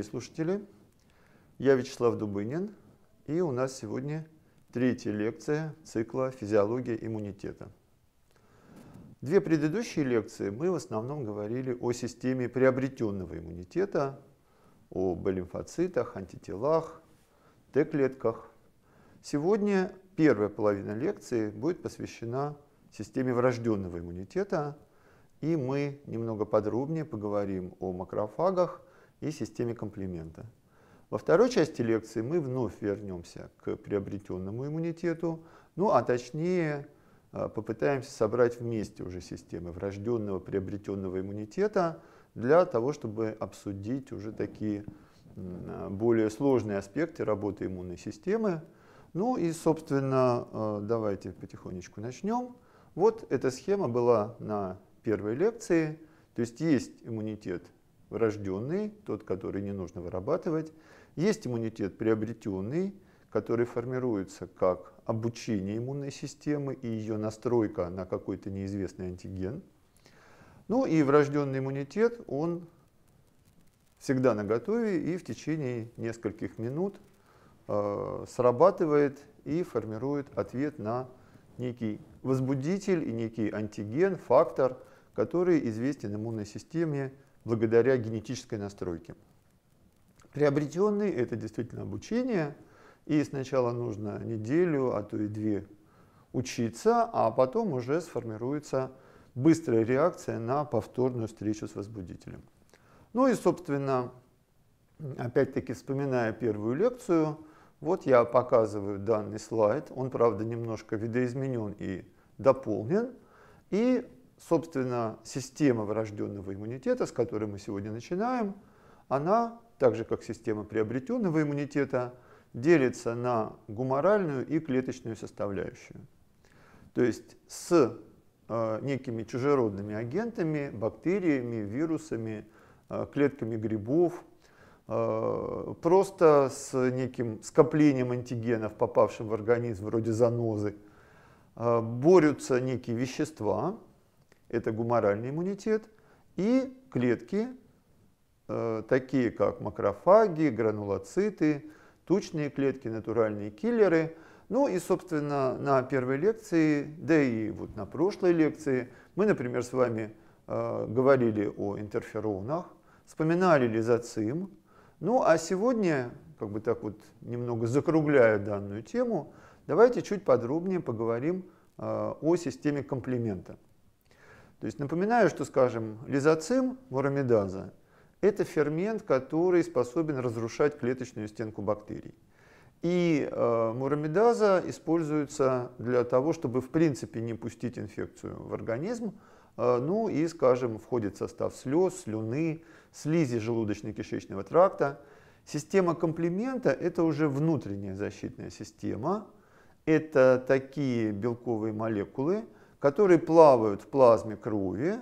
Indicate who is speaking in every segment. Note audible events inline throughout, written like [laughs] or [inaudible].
Speaker 1: дорогие слушатели! Я Вячеслав Дубынин, и у нас сегодня третья лекция цикла «Физиология иммунитета». Две предыдущие лекции мы в основном говорили о системе приобретенного иммунитета, о лимфоцитах, антителах, Т-клетках. Сегодня первая половина лекции будет посвящена системе врожденного иммунитета, и мы немного подробнее поговорим о макрофагах и системе комплимента. Во второй части лекции мы вновь вернемся к приобретенному иммунитету, ну а точнее а, попытаемся собрать вместе уже системы врожденного приобретенного иммунитета для того, чтобы обсудить уже такие а, более сложные аспекты работы иммунной системы. Ну и, собственно, а, давайте потихонечку начнем. Вот эта схема была на первой лекции. То есть есть иммунитет врожденный, тот, который не нужно вырабатывать. Есть иммунитет приобретенный, который формируется как обучение иммунной системы и ее настройка на какой-то неизвестный антиген. Ну и врожденный иммунитет, он всегда на готове и в течение нескольких минут э, срабатывает и формирует ответ на некий возбудитель и некий антиген, фактор, который известен иммунной системе благодаря генетической настройке. Приобретенный – это действительно обучение, и сначала нужно неделю, а то и две учиться, а потом уже сформируется быстрая реакция на повторную встречу с возбудителем. Ну и, собственно, опять-таки вспоминая первую лекцию, вот я показываю данный слайд, он, правда, немножко видоизменен и дополнен, и собственно, система врожденного иммунитета, с которой мы сегодня начинаем, она, так же как система приобретенного иммунитета, делится на гуморальную и клеточную составляющую. То есть с э, некими чужеродными агентами, бактериями, вирусами, э, клетками грибов, э, просто с неким скоплением антигенов, попавшим в организм вроде занозы, э, борются некие вещества, это гуморальный иммунитет, и клетки, э, такие как макрофаги, гранулоциты, тучные клетки, натуральные киллеры. Ну и, собственно, на первой лекции, да и вот на прошлой лекции, мы, например, с вами э, говорили о интерферонах, вспоминали лизоцим. Ну а сегодня, как бы так вот немного закругляя данную тему, давайте чуть подробнее поговорим э, о системе комплимента. То есть напоминаю, что, скажем, лизоцим воромедаза – это фермент, который способен разрушать клеточную стенку бактерий. И э, мурамидаза используется для того, чтобы в принципе не пустить инфекцию в организм, э, ну и, скажем, входит в состав слез, слюны, слизи желудочно-кишечного тракта. Система комплимента – это уже внутренняя защитная система, это такие белковые молекулы – которые плавают в плазме крови,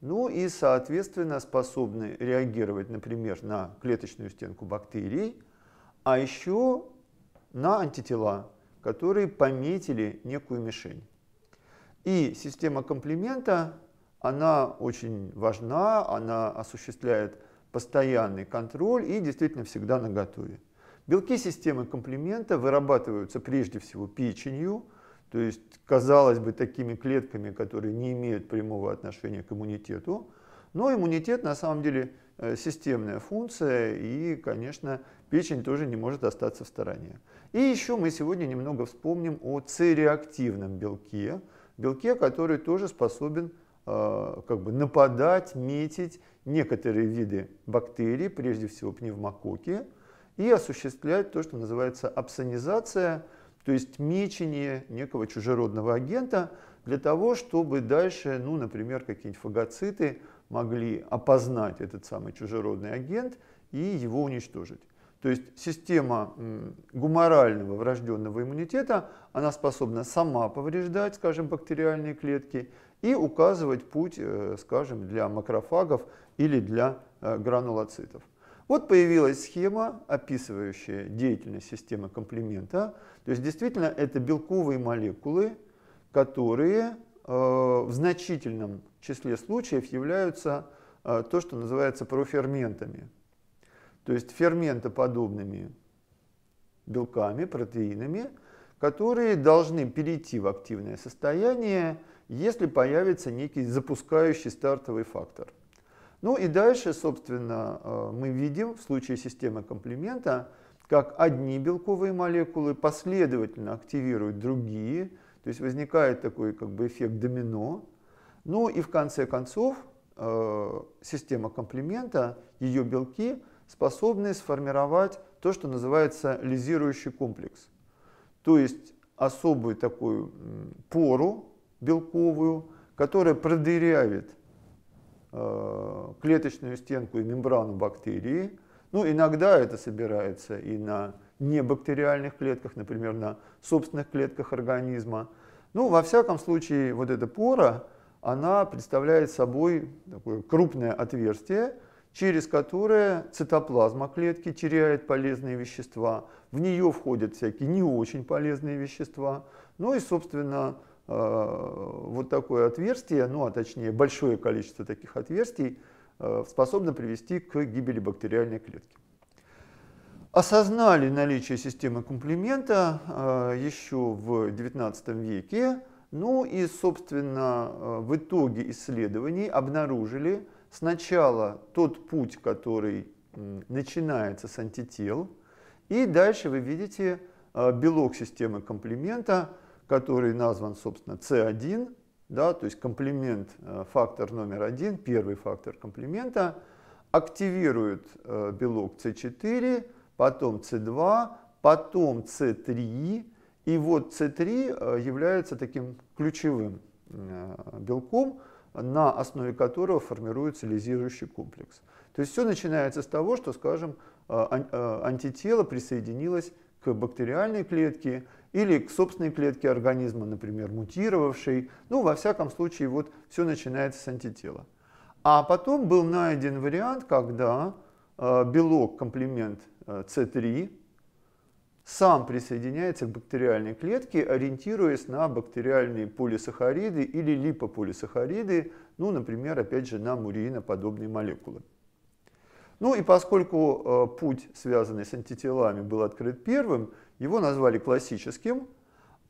Speaker 1: ну и, соответственно, способны реагировать, например, на клеточную стенку бактерий, а еще на антитела, которые пометили некую мишень. И система комплимента, она очень важна, она осуществляет постоянный контроль и действительно всегда наготове. Белки системы комплимента вырабатываются прежде всего печенью, то есть, казалось бы, такими клетками, которые не имеют прямого отношения к иммунитету. Но иммунитет на самом деле э, системная функция, и, конечно, печень тоже не может остаться в стороне. И еще мы сегодня немного вспомним о цереактивном белке, белке, который тоже способен э, как бы нападать, метить некоторые виды бактерий, прежде всего пневмококи, и осуществлять то, что называется апсонизация, то есть мечение некого чужеродного агента для того, чтобы дальше, ну, например, какие-нибудь фагоциты могли опознать этот самый чужеродный агент и его уничтожить. То есть система гуморального врожденного иммунитета, она способна сама повреждать, скажем, бактериальные клетки и указывать путь, э, скажем, для макрофагов или для э, гранулоцитов. Вот появилась схема, описывающая деятельность системы комплимента. То есть действительно это белковые молекулы, которые э, в значительном числе случаев являются э, то, что называется проферментами. То есть ферментоподобными белками, протеинами, которые должны перейти в активное состояние, если появится некий запускающий стартовый фактор – ну и дальше, собственно, э, мы видим в случае системы комплимента, как одни белковые молекулы последовательно активируют другие, то есть возникает такой как бы эффект домино. Ну и в конце концов э, система комплимента, ее белки способны сформировать то, что называется лизирующий комплекс. То есть особую такую пору белковую, которая продырявит Э, клеточную стенку и мембрану бактерии. Ну, иногда это собирается и на небактериальных клетках, например, на собственных клетках организма. Ну, во всяком случае, вот эта пора, она представляет собой такое крупное отверстие, через которое цитоплазма клетки теряет полезные вещества, в нее входят всякие не очень полезные вещества, ну и, собственно, Э, вот такое отверстие, ну а точнее большое количество таких отверстий, э, способно привести к гибели бактериальной клетки. Осознали наличие системы комплимента э, еще в XIX веке, ну и, собственно, в итоге исследований обнаружили сначала тот путь, который начинается с антител, и дальше вы видите белок системы комплимента – который назван, собственно, C1, да, то есть комплимент, э, фактор номер один, первый фактор комплимента, активирует э, белок C4, потом C2, потом C3, и вот C3 э, является таким ключевым белком, на основе которого формируется лизирующий комплекс. То есть все начинается с того, что, скажем, антитело присоединилось к бактериальной клетке, или к собственной клетке организма, например, мутировавшей. Ну, во всяком случае, вот все начинается с антитела. А потом был найден вариант, когда э, белок комплимент С3 э, сам присоединяется к бактериальной клетке, ориентируясь на бактериальные полисахариды или липополисахариды, ну, например, опять же, на мурииноподобные молекулы. Ну и поскольку э, путь, связанный с антителами, был открыт первым, его назвали классическим,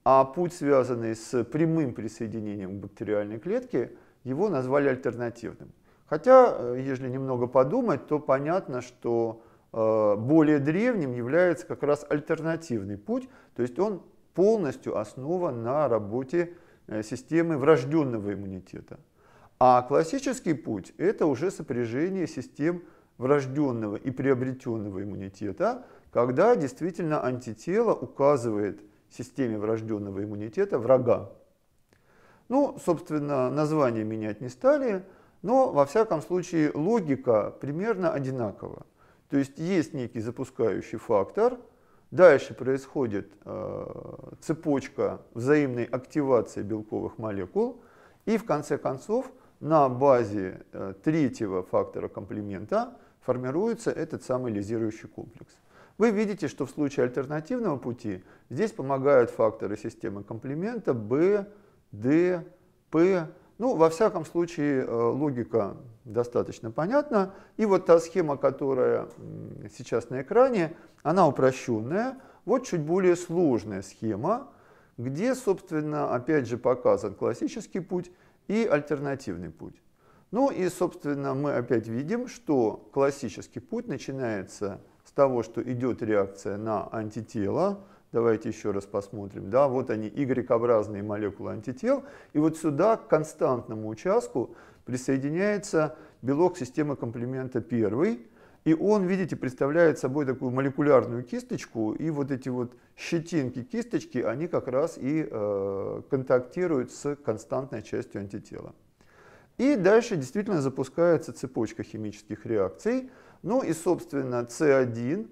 Speaker 1: а путь, связанный с прямым присоединением к бактериальной клетке, его назвали альтернативным. Хотя, э, если немного подумать, то понятно, что э, более древним является как раз альтернативный путь, то есть он полностью основан на работе э, системы врожденного иммунитета. А классический путь – это уже сопряжение систем врожденного и приобретенного иммунитета, когда действительно антитело указывает системе врожденного иммунитета врага. Ну, собственно, название менять не стали, но, во всяком случае, логика примерно одинакова. То есть есть некий запускающий фактор, дальше происходит э, цепочка взаимной активации белковых молекул, и в конце концов на базе э, третьего фактора комплимента формируется этот самый лизирующий комплекс. Вы видите, что в случае альтернативного пути здесь помогают факторы системы комплимента B, D, P. Ну, во всяком случае, э, логика достаточно понятна. И вот та схема, которая сейчас на экране, она упрощенная. Вот чуть более сложная схема, где, собственно, опять же показан классический путь и альтернативный путь. Ну и, собственно, мы опять видим, что классический путь начинается с того, что идет реакция на антитела, давайте еще раз посмотрим, да, вот они, Y-образные молекулы антител, и вот сюда к константному участку присоединяется белок системы комплимента 1, и он, видите, представляет собой такую молекулярную кисточку, и вот эти вот щетинки кисточки, они как раз и э, контактируют с константной частью антитела. И дальше действительно запускается цепочка химических реакций, ну и, собственно, С1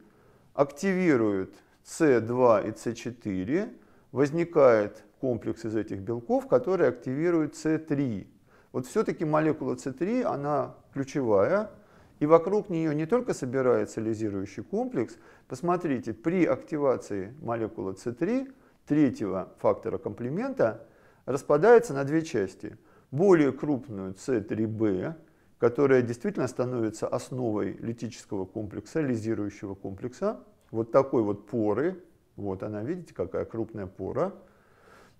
Speaker 1: активирует С2 и С4, возникает комплекс из этих белков, который активирует С3. Вот все-таки молекула С3, она ключевая, и вокруг нее не только собирается лизирующий комплекс, посмотрите, при активации молекулы С3, третьего фактора комплимента, распадается на две части. Более крупную С3b, которая действительно становится основой литического комплекса, лизирующего комплекса. Вот такой вот поры, вот она, видите, какая крупная пора.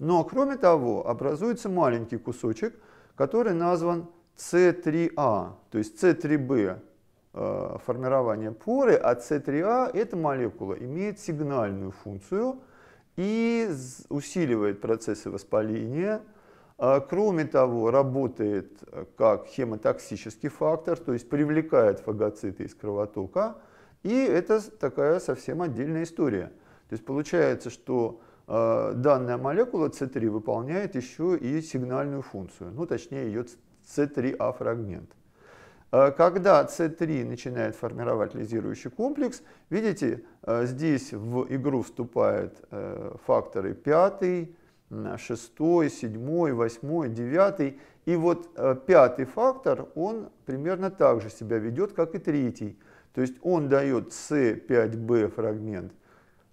Speaker 1: Но кроме того, образуется маленький кусочек, который назван c 3 a то есть c 3 b э, формирование поры, а c 3 a эта молекула имеет сигнальную функцию и усиливает процессы воспаления, а, кроме того, работает э, как хемотоксический фактор, то есть привлекает фагоциты из кровотока. И это такая совсем отдельная история. То есть получается, что э, данная молекула С3 выполняет еще и сигнальную функцию, ну точнее ее С3А фрагмент. Э, когда С3 начинает формировать лизирующий комплекс, видите, здесь в игру вступают факторы 5, шестой, седьмой, восьмой, девятый. И вот э, пятый фактор, он примерно так же себя ведет, как и третий. То есть он дает c 5 b фрагмент,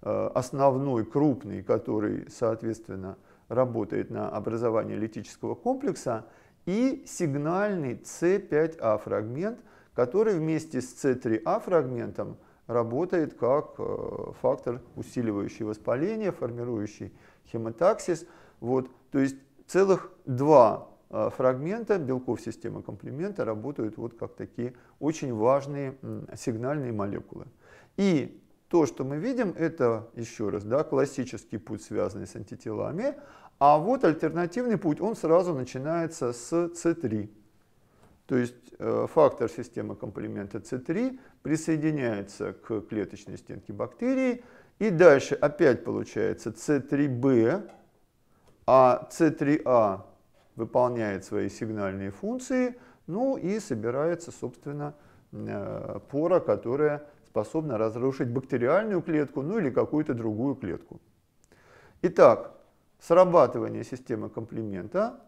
Speaker 1: э, основной, крупный, который, соответственно, работает на образование литического комплекса, и сигнальный c 5 a фрагмент, который вместе с c 3 a фрагментом работает как э, фактор, усиливающий воспаление, формирующий хемотаксис. Вот, то есть целых два а, фрагмента белков системы комплимента работают вот как такие очень важные сигнальные молекулы. И то, что мы видим, это еще раз да, классический путь, связанный с антителами, а вот альтернативный путь, он сразу начинается с С3. То есть э, фактор системы комплимента С3 присоединяется к клеточной стенке бактерии, и дальше опять получается C3B, а C3A а выполняет свои сигнальные функции, ну и собирается, собственно, э, пора, которая способна разрушить бактериальную клетку, ну или какую-то другую клетку. Итак, срабатывание системы комплимента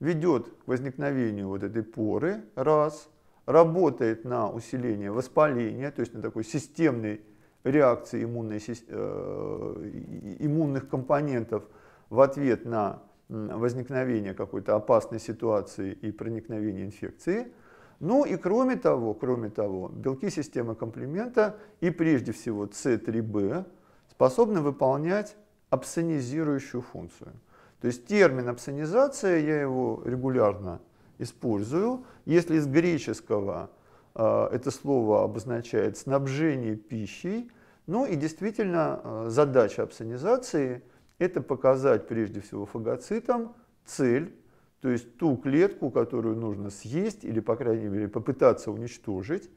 Speaker 1: ведет к возникновению вот этой поры, раз, работает на усиление воспаления, то есть на такой системный реакции иммунной, э, иммунных компонентов в ответ на возникновение какой-то опасной ситуации и проникновение инфекции. Ну и кроме того, кроме того, белки системы комплимента и прежде всего С3Б способны выполнять апсонизирующую функцию. То есть термин апсонизация, я его регулярно использую, если из греческого Э, это слово обозначает снабжение пищей. Ну и действительно э, задача апсонизации – это показать прежде всего фагоцитам цель, то есть ту клетку, которую нужно съесть или, по крайней мере, попытаться уничтожить.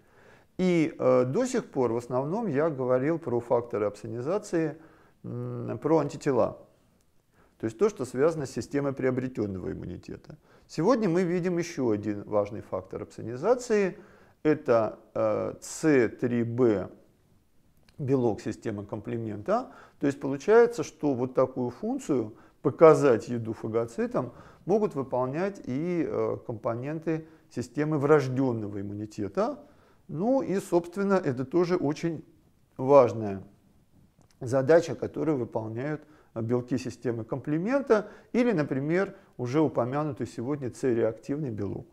Speaker 1: И э, до сих пор в основном я говорил про факторы апсонизации, про антитела. То есть то, что связано с системой приобретенного иммунитета. Сегодня мы видим еще один важный фактор апсонизации – это c 3 b белок системы комплимента. То есть получается, что вот такую функцию показать еду фагоцитам могут выполнять и э, компоненты системы врожденного иммунитета. Ну и, собственно, это тоже очень важная задача, которую выполняют э, белки системы комплимента или, например, уже упомянутый сегодня С-реактивный белок.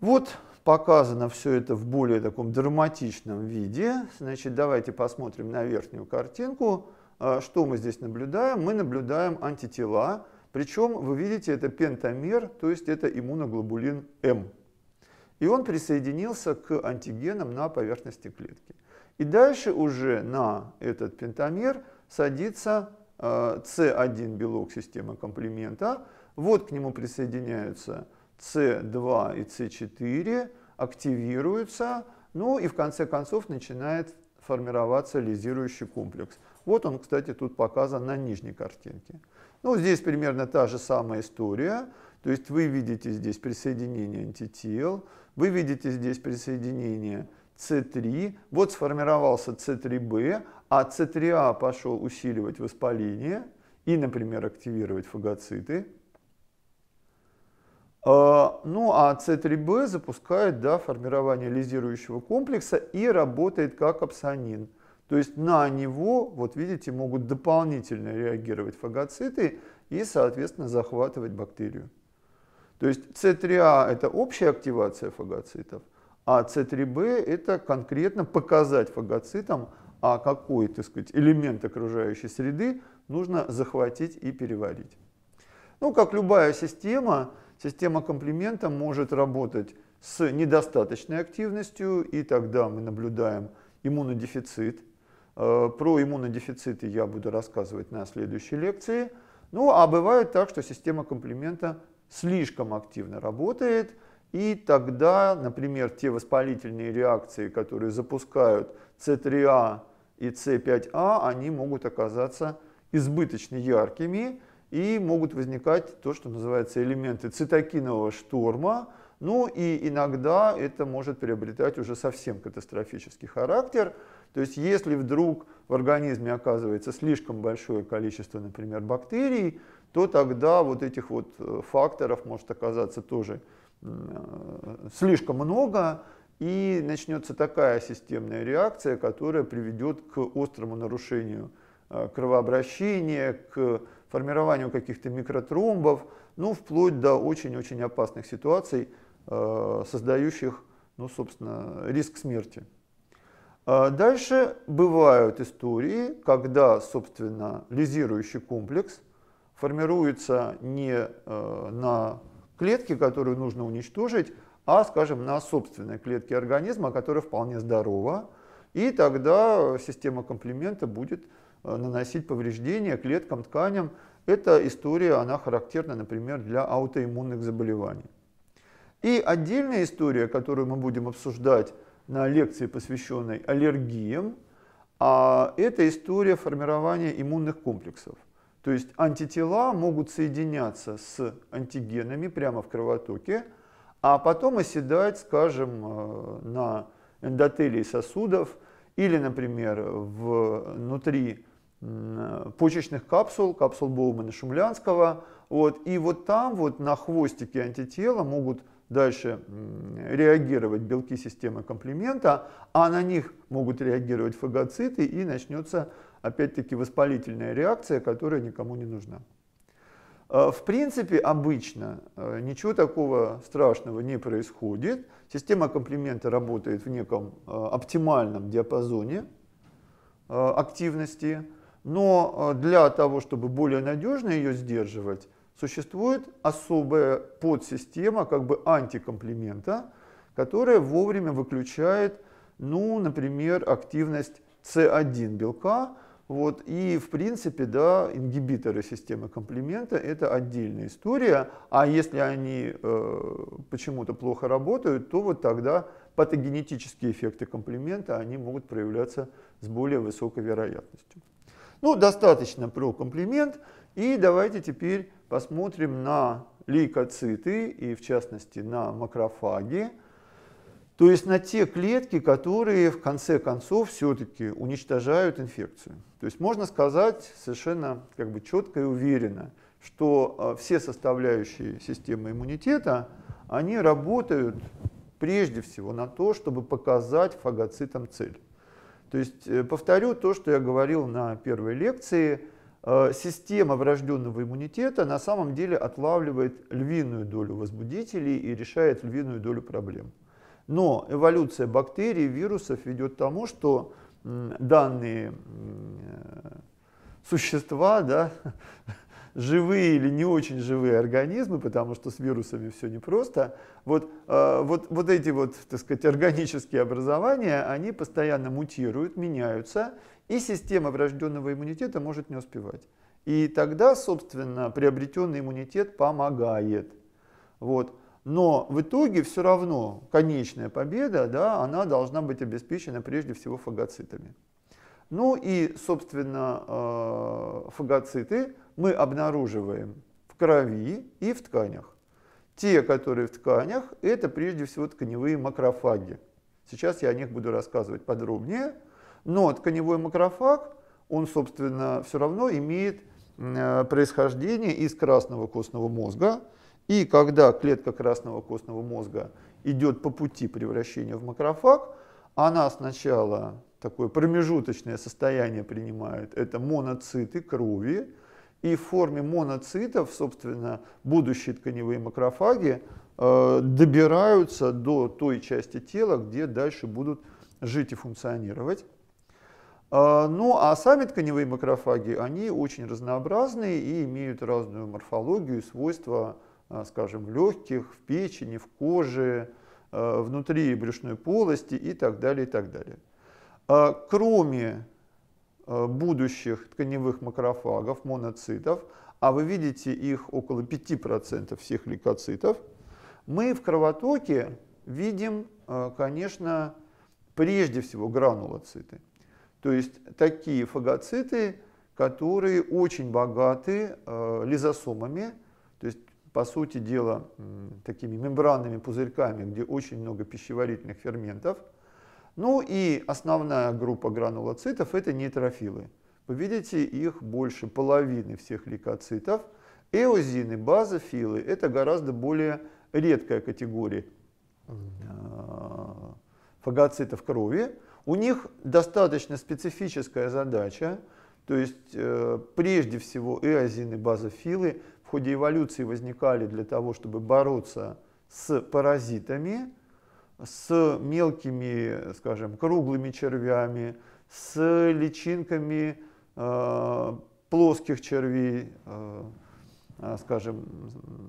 Speaker 1: Вот показано все это в более таком драматичном виде. Значит, давайте посмотрим на верхнюю картинку. А, что мы здесь наблюдаем? Мы наблюдаем антитела, причем, вы видите, это пентамер, то есть это иммуноглобулин М. И он присоединился к антигенам на поверхности клетки. И дальше уже на этот пентамер садится а, С1 белок системы комплимента. Вот к нему присоединяются с2 и С4 активируются, ну и в конце концов начинает формироваться лизирующий комплекс. Вот он, кстати, тут показан на нижней картинке. Ну, здесь примерно та же самая история. То есть вы видите здесь присоединение антител, вы видите здесь присоединение С3, вот сформировался С3Б, а С3А пошел усиливать воспаление и, например, активировать фагоциты. Э, ну а С3Б запускает да, формирование лизирующего комплекса и работает как апсанин. То есть на него, вот видите, могут дополнительно реагировать фагоциты и, соответственно, захватывать бактерию. То есть С3А – это общая активация фагоцитов, а С3Б – это конкретно показать фагоцитам, а какой, так сказать, элемент окружающей среды нужно захватить и переварить. Ну, как любая система, Система комплимента может работать с недостаточной активностью, и тогда мы наблюдаем иммунодефицит. Э, про иммунодефициты я буду рассказывать на следующей лекции. Ну, а бывает так, что система комплимента слишком активно работает, и тогда, например, те воспалительные реакции, которые запускают C3A а и C5A, а, они могут оказаться избыточно яркими, и могут возникать то, что называется элементы цитокинового шторма, ну и иногда это может приобретать уже совсем катастрофический характер. То есть если вдруг в организме оказывается слишком большое количество, например, бактерий, то тогда вот этих вот э, факторов может оказаться тоже э, слишком много, и начнется такая системная реакция, которая приведет к острому нарушению э, кровообращения, к формированию каких-то микротромбов, ну, вплоть до очень-очень опасных ситуаций, э, создающих, ну, собственно, риск смерти. А дальше бывают истории, когда, собственно, лизирующий комплекс формируется не э, на клетке, которую нужно уничтожить, а, скажем, на собственной клетке организма, которая вполне здорова, и тогда система комплимента будет Э, наносить повреждения клеткам, тканям. Эта история, она характерна, например, для аутоиммунных заболеваний. И отдельная история, которую мы будем обсуждать на лекции, посвященной аллергиям, а это история формирования иммунных комплексов. То есть антитела могут соединяться с антигенами прямо в кровотоке, а потом оседать, скажем, э, на эндотелии сосудов или, например, внутри почечных капсул, капсул Боумана Шумлянского. Вот, и вот там вот на хвостике антитела могут дальше реагировать белки системы комплимента, а на них могут реагировать фагоциты и начнется опять-таки воспалительная реакция, которая никому не нужна. Э, в принципе, обычно э, ничего такого страшного не происходит. Система комплимента работает в неком э, оптимальном диапазоне активности но э, для того, чтобы более надежно ее сдерживать, существует особая подсистема как бы антикомплимента, которая вовремя выключает, ну, например, активность С1 белка, вот, и в принципе, да, ингибиторы системы комплимента – это отдельная история, а если они э, почему-то плохо работают, то вот тогда патогенетические эффекты комплимента, они могут проявляться с более высокой вероятностью. Ну, достаточно про комплимент. И давайте теперь посмотрим на лейкоциты и, в частности, на макрофаги. То есть на те клетки, которые в конце концов все-таки уничтожают инфекцию. То есть можно сказать совершенно как бы четко и уверенно, что а, все составляющие системы иммунитета, они работают прежде всего на то, чтобы показать фагоцитам цель. То есть, э, повторю то, что я говорил на первой лекции, э, система врожденного иммунитета на самом деле отлавливает львиную долю возбудителей и решает львиную долю проблем. Но эволюция бактерий, вирусов ведет к тому, что данные э, существа да, [laughs] живые или не очень живые организмы, потому что с вирусами все непросто, вот, э, вот, вот эти вот, так сказать, органические образования, они постоянно мутируют, меняются, и система врожденного иммунитета может не успевать. И тогда, собственно, приобретенный иммунитет помогает. Вот. Но в итоге все равно конечная победа, да, она должна быть обеспечена прежде всего фагоцитами. Ну и, собственно, э, фагоциты мы обнаруживаем в крови и в тканях. Те, которые в тканях, это прежде всего тканевые макрофаги. Сейчас я о них буду рассказывать подробнее. Но тканевой макрофаг, он, собственно, все равно имеет э, происхождение из красного костного мозга. И когда клетка красного костного мозга идет по пути превращения в макрофаг, она сначала такое промежуточное состояние принимает. Это моноциты крови, и в форме моноцитов, собственно, будущие тканевые макрофаги э, добираются до той части тела, где дальше будут жить и функционировать. Э, ну а сами тканевые макрофаги, они очень разнообразные и имеют разную морфологию свойства, э, скажем, в легких, в печени, в коже, внутри брюшной полости и так далее, и так далее. Кроме Э, будущих тканевых макрофагов, моноцитов, а вы видите их около 5% всех лейкоцитов, мы в кровотоке видим, э, конечно, прежде всего гранулоциты. То есть такие фагоциты, которые очень богаты э, лизосомами, то есть, по сути дела, такими мембранными пузырьками, где очень много пищеварительных ферментов – ну и основная группа гранулоцитов – это нейтрофилы. Вы видите, их больше половины всех лейкоцитов. Эозины, базофилы – это гораздо более редкая категория э, фагоцитов крови. У них достаточно специфическая задача, то есть э, прежде всего эозины, базофилы в ходе эволюции возникали для того, чтобы бороться с паразитами, с мелкими, скажем, круглыми червями, с личинками э, плоских червей, э, э, скажем,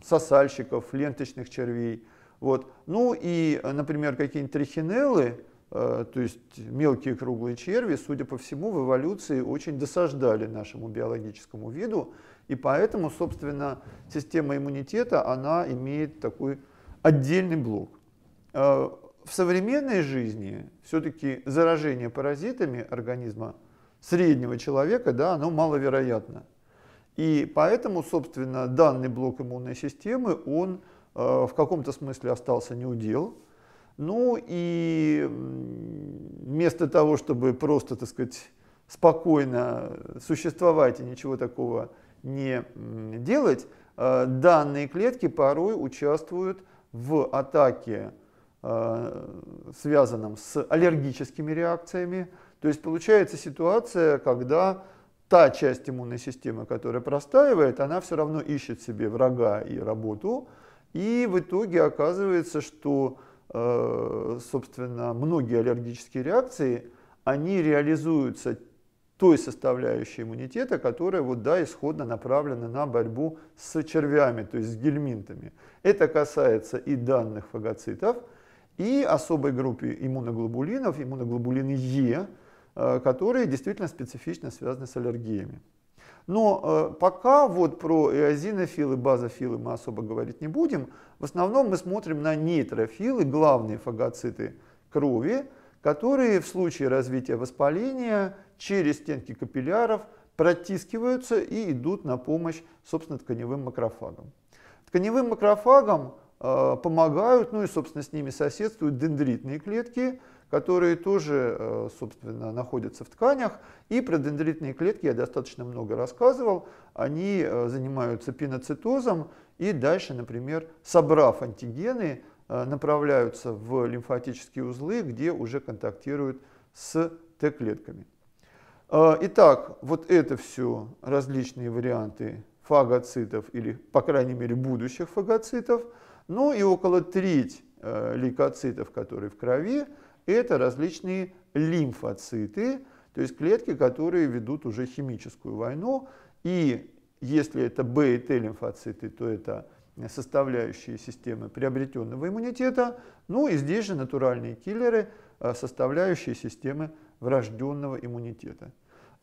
Speaker 1: сосальщиков, ленточных червей. Вот. Ну и, например, какие-нибудь трихинеллы, э, то есть мелкие круглые черви, судя по всему, в эволюции очень досаждали нашему биологическому виду, и поэтому, собственно, система иммунитета, она имеет такой отдельный блок. Э, в современной жизни все-таки заражение паразитами организма среднего человека, да, оно маловероятно. И поэтому, собственно, данный блок иммунной системы, он э, в каком-то смысле остался неудел. Ну и вместо того, чтобы просто, так сказать, спокойно существовать и ничего такого не делать, э, данные клетки порой участвуют в атаке Э, связанным с аллергическими реакциями. То есть получается ситуация, когда та часть иммунной системы, которая простаивает, она все равно ищет себе врага и работу, и в итоге оказывается, что, э, собственно, многие аллергические реакции, они реализуются той составляющей иммунитета, которая вот, да, исходно направлена на борьбу с червями, то есть с гельминтами. Это касается и данных фагоцитов – и особой группе иммуноглобулинов, иммуноглобулины Е, э, которые действительно специфично связаны с аллергиями. Но э, пока вот про эозинофилы, базофилы мы особо говорить не будем. В основном мы смотрим на нейтрофилы, главные фагоциты крови, которые в случае развития воспаления через стенки капилляров протискиваются и идут на помощь, собственно, тканевым макрофагам. Тканевым макрофагам Э, помогают, ну и, собственно, с ними соседствуют дендритные клетки, которые тоже, э, собственно, находятся в тканях. И про дендритные клетки я достаточно много рассказывал. Они э, занимаются пиноцитозом и дальше, например, собрав антигены, направляются в лимфатические узлы, где уже контактируют с Т-клетками. Итак, вот это все различные варианты фагоцитов или, по крайней мере, будущих фагоцитов – ну и около треть э, лейкоцитов, которые в крови, это различные лимфоциты, то есть клетки, которые ведут уже химическую войну. И если это Б и Т лимфоциты, то это составляющие системы приобретенного иммунитета. Ну и здесь же натуральные киллеры, э, составляющие системы врожденного иммунитета.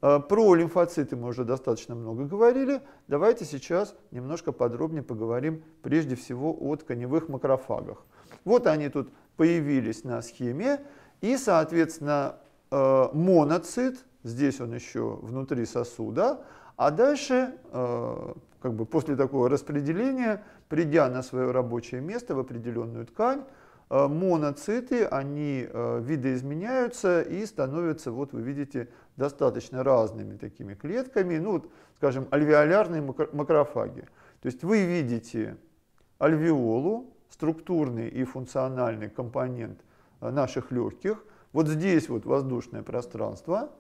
Speaker 1: Э, про лимфоциты мы уже достаточно много говорили. Давайте сейчас немножко подробнее поговорим прежде всего о тканевых макрофагах. Вот они тут появились на схеме. И, соответственно, э, моноцит, здесь он еще внутри сосуда, а дальше, э, как бы после такого распределения, придя на свое рабочее место в определенную ткань, Э, моноциты, они э, видоизменяются и становятся, вот вы видите, достаточно разными такими клетками, ну, вот скажем, альвеолярные макрофаги. То есть вы видите альвеолу, структурный и функциональный компонент э, наших легких, вот здесь вот воздушное пространство,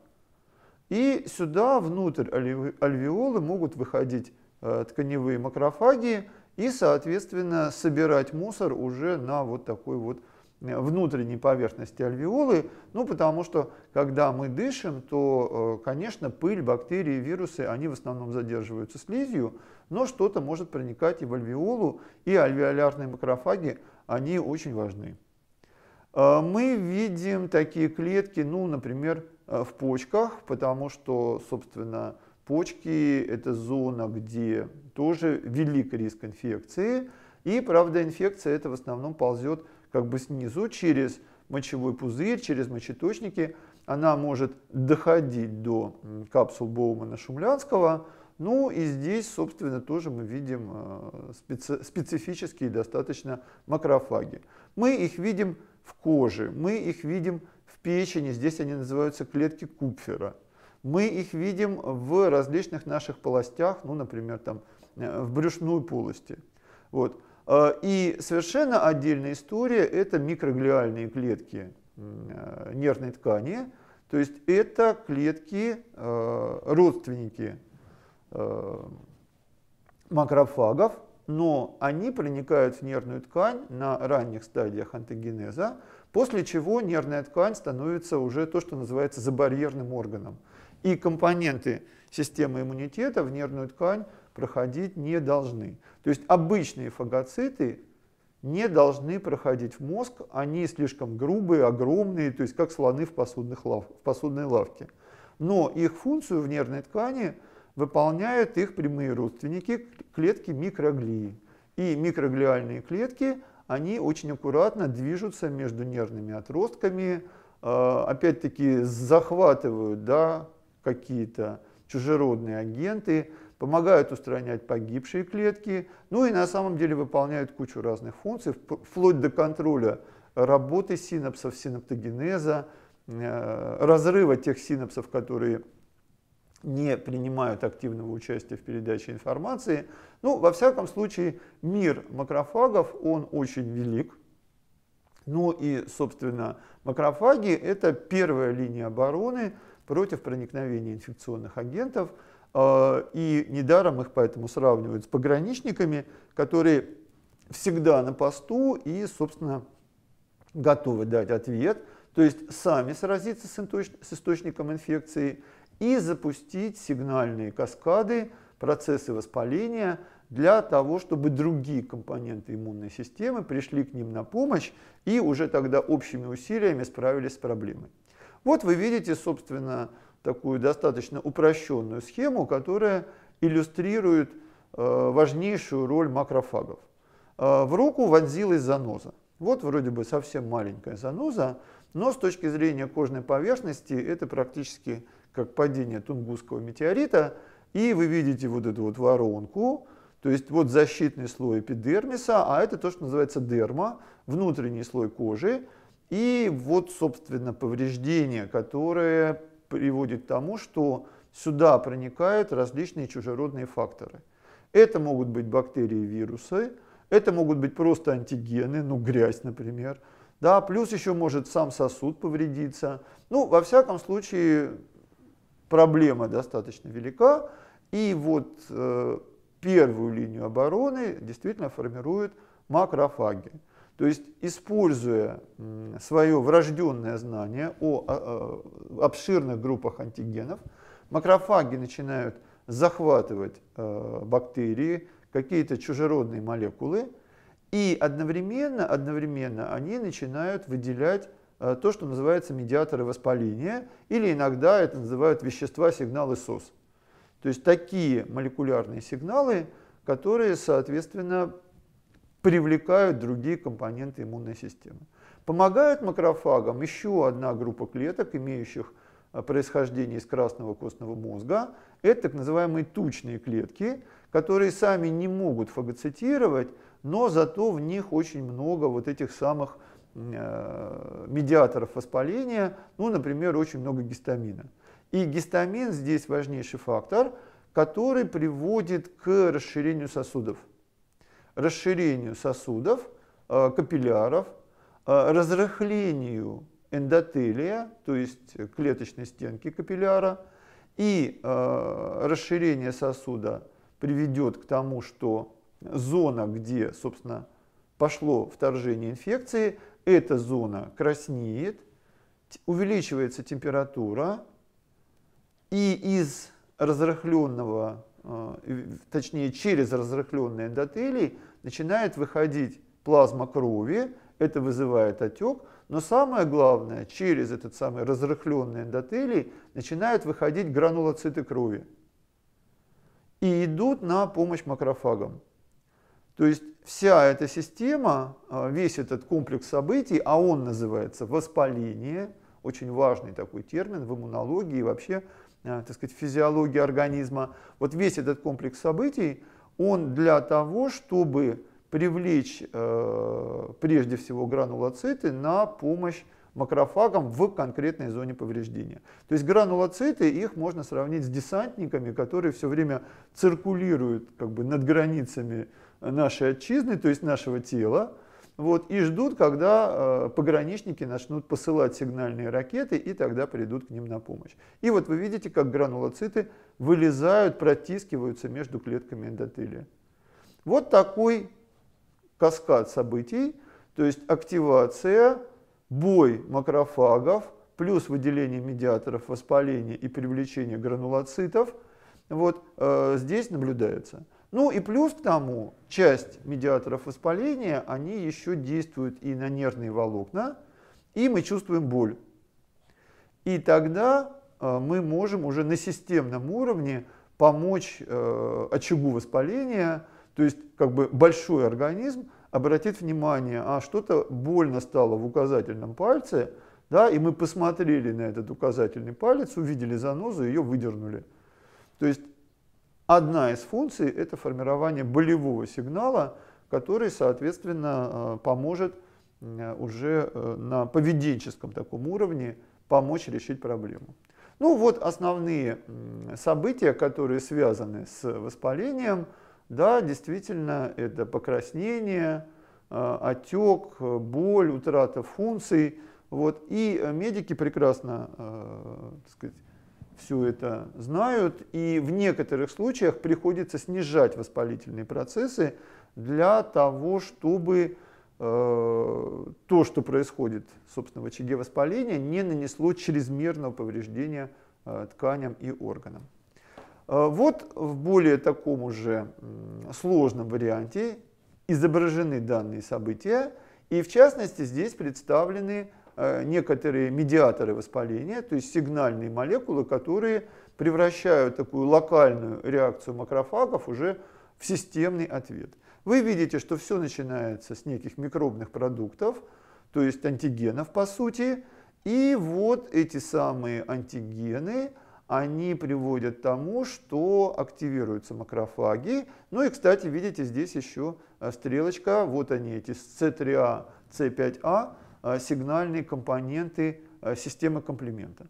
Speaker 1: и сюда внутрь альвеолы могут выходить тканевые макрофаги, и, соответственно, собирать мусор уже на вот такой вот э, внутренней поверхности альвеолы, ну потому что когда мы дышим, то, э, конечно, пыль, бактерии, вирусы, они в основном задерживаются слизью, но что-то может проникать и в альвеолу, и альвеолярные макрофаги, они очень важны. Э, мы видим такие клетки, ну, например, в почках, потому что, собственно, Почки – это зона, где тоже велик риск инфекции. И, правда, инфекция это в основном ползет как бы снизу через мочевой пузырь, через мочеточники. Она может доходить до капсул Боумана-Шумлянского. Ну и здесь, собственно, тоже мы видим э, специ специфические достаточно макрофаги. Мы их видим в коже, мы их видим в печени. Здесь они называются клетки Купфера. Мы их видим в различных наших полостях, ну, например, там, э, в брюшной полости. Вот. Э, и совершенно отдельная история – это микроглиальные клетки э, нервной ткани, то есть это клетки родственники макрофагов, но они проникают в нервную ткань на ранних стадиях антогенеза, после чего нервная ткань становится уже то, что называется забарьерным органом и компоненты системы иммунитета в нервную ткань проходить не должны. То есть обычные фагоциты не должны проходить в мозг, они слишком грубые, огромные, то есть как слоны в, посудных лав, в посудной лавке. Но их функцию в нервной ткани выполняют их прямые родственники, клетки микроглии. И микроглиальные клетки, они очень аккуратно движутся между нервными отростками, э, опять-таки захватывают да, какие-то чужеродные агенты, помогают устранять погибшие клетки, ну и на самом деле выполняют кучу разных функций, вплоть до контроля работы синапсов, синаптогенеза, э, разрыва тех синапсов, которые не принимают активного участия в передаче информации. Ну, во всяком случае, мир макрофагов, он очень велик. Ну и, собственно, макрофаги – это первая линия обороны – против проникновения инфекционных агентов. Э, и недаром их поэтому сравнивают с пограничниками, которые всегда на посту и, собственно, готовы дать ответ, то есть сами сразиться с, инточ... с источником инфекции и запустить сигнальные каскады, процессы воспаления для того, чтобы другие компоненты иммунной системы пришли к ним на помощь и уже тогда общими усилиями справились с проблемой. Вот вы видите, собственно, такую достаточно упрощенную схему, которая иллюстрирует э, важнейшую роль макрофагов. Э, в руку вонзилась заноза. Вот вроде бы совсем маленькая заноза, но с точки зрения кожной поверхности это практически как падение тунгусского метеорита. И вы видите вот эту вот воронку, то есть вот защитный слой эпидермиса, а это то, что называется дерма, внутренний слой кожи. И вот, собственно, повреждение, которое приводит к тому, что сюда проникают различные чужеродные факторы. Это могут быть бактерии, вирусы, это могут быть просто антигены, ну грязь, например. Да, плюс еще может сам сосуд повредиться. Ну, во всяком случае, проблема достаточно велика. И вот э, первую линию обороны действительно формируют макрофаги. То есть, используя свое врожденное знание о обширных группах антигенов, макрофаги начинают захватывать э, бактерии, какие-то чужеродные молекулы, и одновременно, одновременно они начинают выделять э, то, что называется медиаторы воспаления, или иногда это называют вещества сигналы СОС. То есть такие молекулярные сигналы, которые, соответственно, привлекают другие компоненты иммунной системы. Помогают макрофагам еще одна группа клеток, имеющих э, происхождение из красного костного мозга. Это так называемые тучные клетки, которые сами не могут фагоцитировать, но зато в них очень много вот этих самых э, медиаторов воспаления, ну, например, очень много гистамина. И гистамин здесь важнейший фактор, который приводит к расширению сосудов расширению сосудов, э, капилляров, э, разрыхлению эндотелия, то есть клеточной стенки капилляра, и э, расширение сосуда приведет к тому, что зона, где, собственно, пошло вторжение инфекции, эта зона краснеет, увеличивается температура, и из разрыхленного, точнее через разрыхленный эндотелий начинает выходить плазма крови, это вызывает отек, но самое главное, через этот самый разрыхленный эндотелий начинают выходить гранулоциты крови и идут на помощь макрофагам. То есть вся эта система, э, весь этот комплекс событий, а он называется воспаление, очень важный такой термин в иммунологии и вообще э, так сказать, физиологии организма, вот весь этот комплекс событий – он для того, чтобы привлечь э, прежде всего гранулоциты на помощь макрофагам в конкретной зоне повреждения. То есть гранулоциты, их можно сравнить с десантниками, которые все время циркулируют как бы, над границами нашей отчизны, то есть нашего тела, вот, и ждут, когда э, пограничники начнут посылать сигнальные ракеты, и тогда придут к ним на помощь. И вот вы видите, как гранулоциты вылезают, протискиваются между клетками эндотелия. Вот такой каскад событий, то есть активация, бой макрофагов, плюс выделение медиаторов воспаления и привлечение гранулоцитов, вот э, здесь наблюдается. Ну и плюс к тому, часть медиаторов воспаления, они еще действуют и на нервные волокна, и мы чувствуем боль. И тогда э, мы можем уже на системном уровне помочь э, очагу воспаления, то есть как бы большой организм обратит внимание, а что-то больно стало в указательном пальце, да, и мы посмотрели на этот указательный палец, увидели занозу, ее выдернули. То есть Одна из функций – это формирование болевого сигнала, который, соответственно, э, поможет э, уже э, на поведенческом таком уровне помочь решить проблему. Ну вот основные события, которые связаны с воспалением, да, действительно, это покраснение, отек, боль, утрата функций. Вот. И медики прекрасно сказать, все это знают, и в некоторых случаях приходится снижать воспалительные процессы для того, чтобы э, то, что происходит, собственно, в очаге воспаления, не нанесло чрезмерного повреждения э, тканям и органам. Э, вот в более таком уже сложном варианте изображены данные события, и в частности здесь представлены Э, некоторые медиаторы воспаления, то есть сигнальные молекулы, которые превращают такую локальную реакцию макрофагов уже в системный ответ. Вы видите, что все начинается с неких микробных продуктов, то есть антигенов по сути, и вот эти самые антигены, они приводят к тому, что активируются макрофаги. Ну и, кстати, видите, здесь еще э, стрелочка, вот они эти c 3 a c 5 a Э, сигнальные компоненты э, системы комплимента.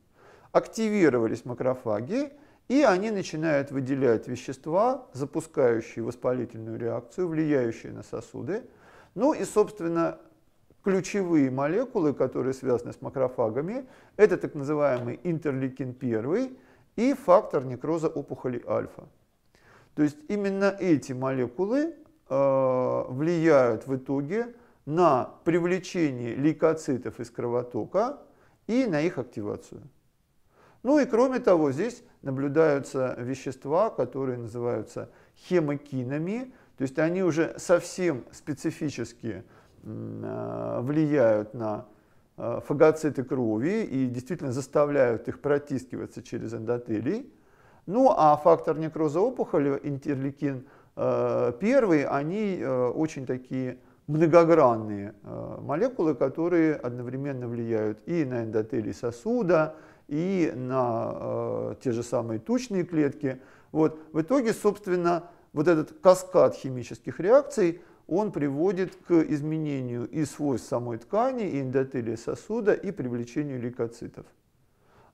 Speaker 1: Активировались макрофаги, и они начинают выделять вещества, запускающие воспалительную реакцию, влияющие на сосуды. Ну и, собственно, ключевые молекулы, которые связаны с макрофагами, это так называемый интерлейкин 1 и фактор некроза опухоли альфа. То есть именно эти молекулы э, влияют в итоге на привлечение лейкоцитов из кровотока и на их активацию. Ну и кроме того, здесь наблюдаются вещества, которые называются хемокинами, то есть они уже совсем специфически э, влияют на э, фагоциты крови и действительно заставляют их протискиваться через эндотелий. Ну а фактор некроза опухоли, интерлейкин э, первый, они очень такие многогранные э, молекулы, которые одновременно влияют и на эндотелий сосуда, и на э, те же самые тучные клетки. Вот. В итоге, собственно, вот этот каскад химических реакций, он приводит к изменению и свойств самой ткани, и эндотелия сосуда, и привлечению лейкоцитов.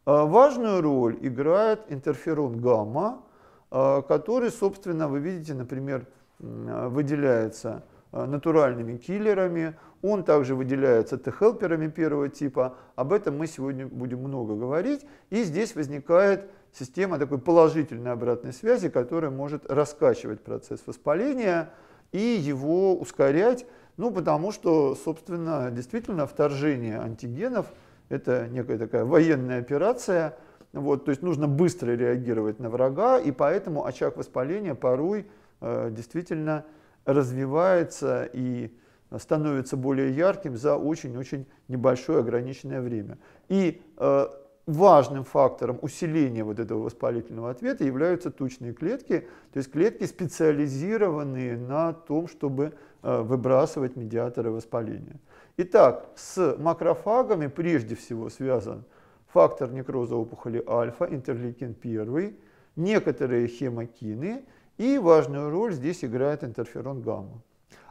Speaker 1: Э, важную роль играет интерферон гамма, который, собственно, вы видите, например, выделяется Э, натуральными киллерами, он также выделяется Т-хелперами первого типа, об этом мы сегодня будем много говорить, и здесь возникает система такой положительной обратной связи, которая может раскачивать процесс воспаления и его ускорять, ну потому что, собственно, действительно вторжение антигенов – это некая такая военная операция, вот, то есть нужно быстро реагировать на врага, и поэтому очаг воспаления порой э, действительно развивается и становится более ярким за очень-очень небольшое ограниченное время. И э, важным фактором усиления вот этого воспалительного ответа являются тучные клетки, то есть клетки, специализированные на том, чтобы э, выбрасывать медиаторы воспаления. Итак, с макрофагами прежде всего связан фактор некроза опухоли альфа, интерлейкин 1, некоторые хемокины и важную роль здесь играет интерферон гамма.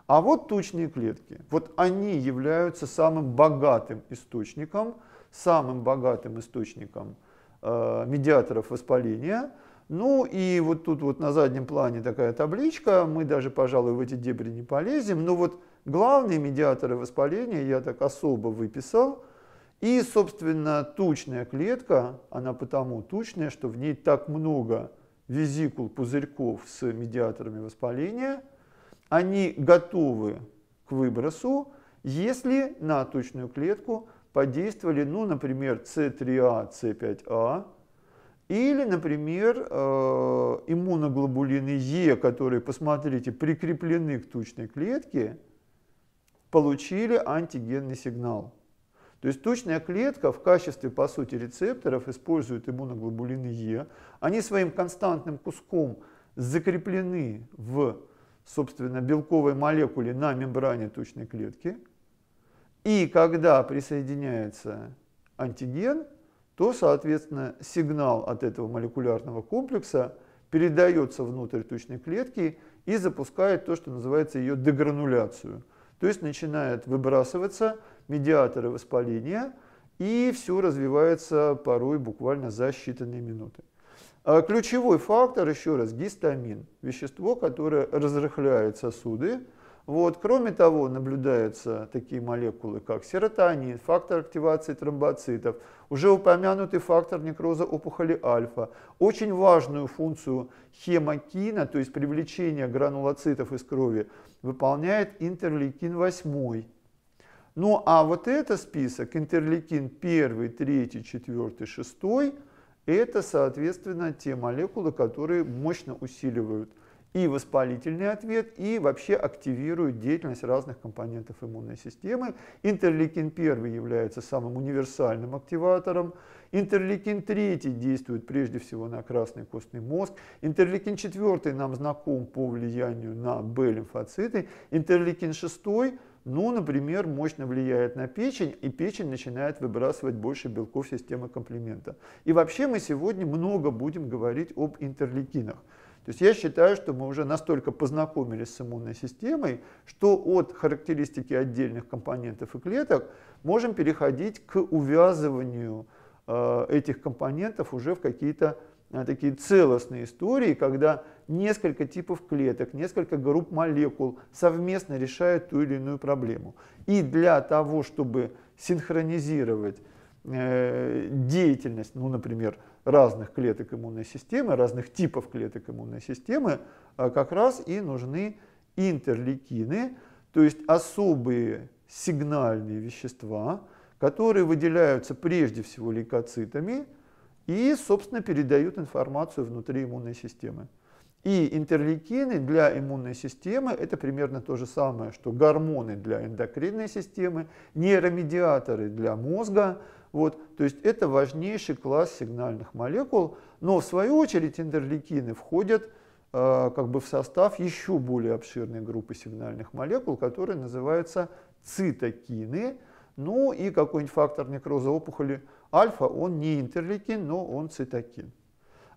Speaker 1: А вот тучные клетки. Вот они являются самым богатым источником, самым богатым источником э, медиаторов воспаления. Ну и вот тут вот на заднем плане такая табличка, мы даже, пожалуй, в эти дебри не полезем, но вот главные медиаторы воспаления я так особо выписал. И, собственно, тучная клетка, она потому тучная, что в ней так много визикул пузырьков с медиаторами воспаления, они готовы к выбросу, если на точную клетку подействовали, ну, например, С3А, С5А, или, например, э, иммуноглобулины Е, которые, посмотрите, прикреплены к тучной клетке, получили антигенный сигнал. То есть точная клетка в качестве, по сути, рецепторов использует иммуноглобулины Е. Они своим константным куском закреплены в, собственно, белковой молекуле на мембране точной клетки. И когда присоединяется антиген, то, соответственно, сигнал от этого молекулярного комплекса передается внутрь точной клетки и запускает то, что называется ее дегрануляцию. То есть начинает выбрасываться медиаторы воспаления, и все развивается порой буквально за считанные минуты. А ключевой фактор, еще раз, гистамин, вещество, которое разрыхляет сосуды. Вот. Кроме того, наблюдаются такие молекулы, как серотонин, фактор активации тромбоцитов, уже упомянутый фактор некроза опухоли альфа. Очень важную функцию хемокина, то есть привлечение гранулоцитов из крови, выполняет интерлейкин 8. Ну а вот это список, интерлейкин 1, 3, 4, 6, это, соответственно, те молекулы, которые мощно усиливают и воспалительный ответ, и вообще активируют деятельность разных компонентов иммунной системы. Интерлейкин 1 является самым универсальным активатором. Интерлейкин 3 действует прежде всего на красный костный мозг. Интерлейкин 4 нам знаком по влиянию на Б-лимфоциты. Интерлейкин 6 ну, например, мощно влияет на печень, и печень начинает выбрасывать больше белков системы комплимента. И вообще мы сегодня много будем говорить об интерлейкинах. То есть я считаю, что мы уже настолько познакомились с иммунной системой, что от характеристики отдельных компонентов и клеток можем переходить к увязыванию э, этих компонентов уже в какие-то Э, такие целостные истории, когда несколько типов клеток, несколько групп молекул совместно решают ту или иную проблему. И для того, чтобы синхронизировать э, деятельность, ну, например, разных клеток иммунной системы, разных типов клеток иммунной системы, э, как раз и нужны интерлейкины, то есть особые сигнальные вещества, которые выделяются прежде всего лейкоцитами, и, собственно, передают информацию внутри иммунной системы. И интерлейкины для иммунной системы это примерно то же самое, что гормоны для эндокринной системы, нейромедиаторы для мозга. Вот, то есть это важнейший класс сигнальных молекул, но в свою очередь интерлейкины входят э, как бы в состав еще более обширной группы сигнальных молекул, которые называются цитокины, ну и какой-нибудь фактор некроза опухоли альфа, он не интерлейкин, но он цитокин.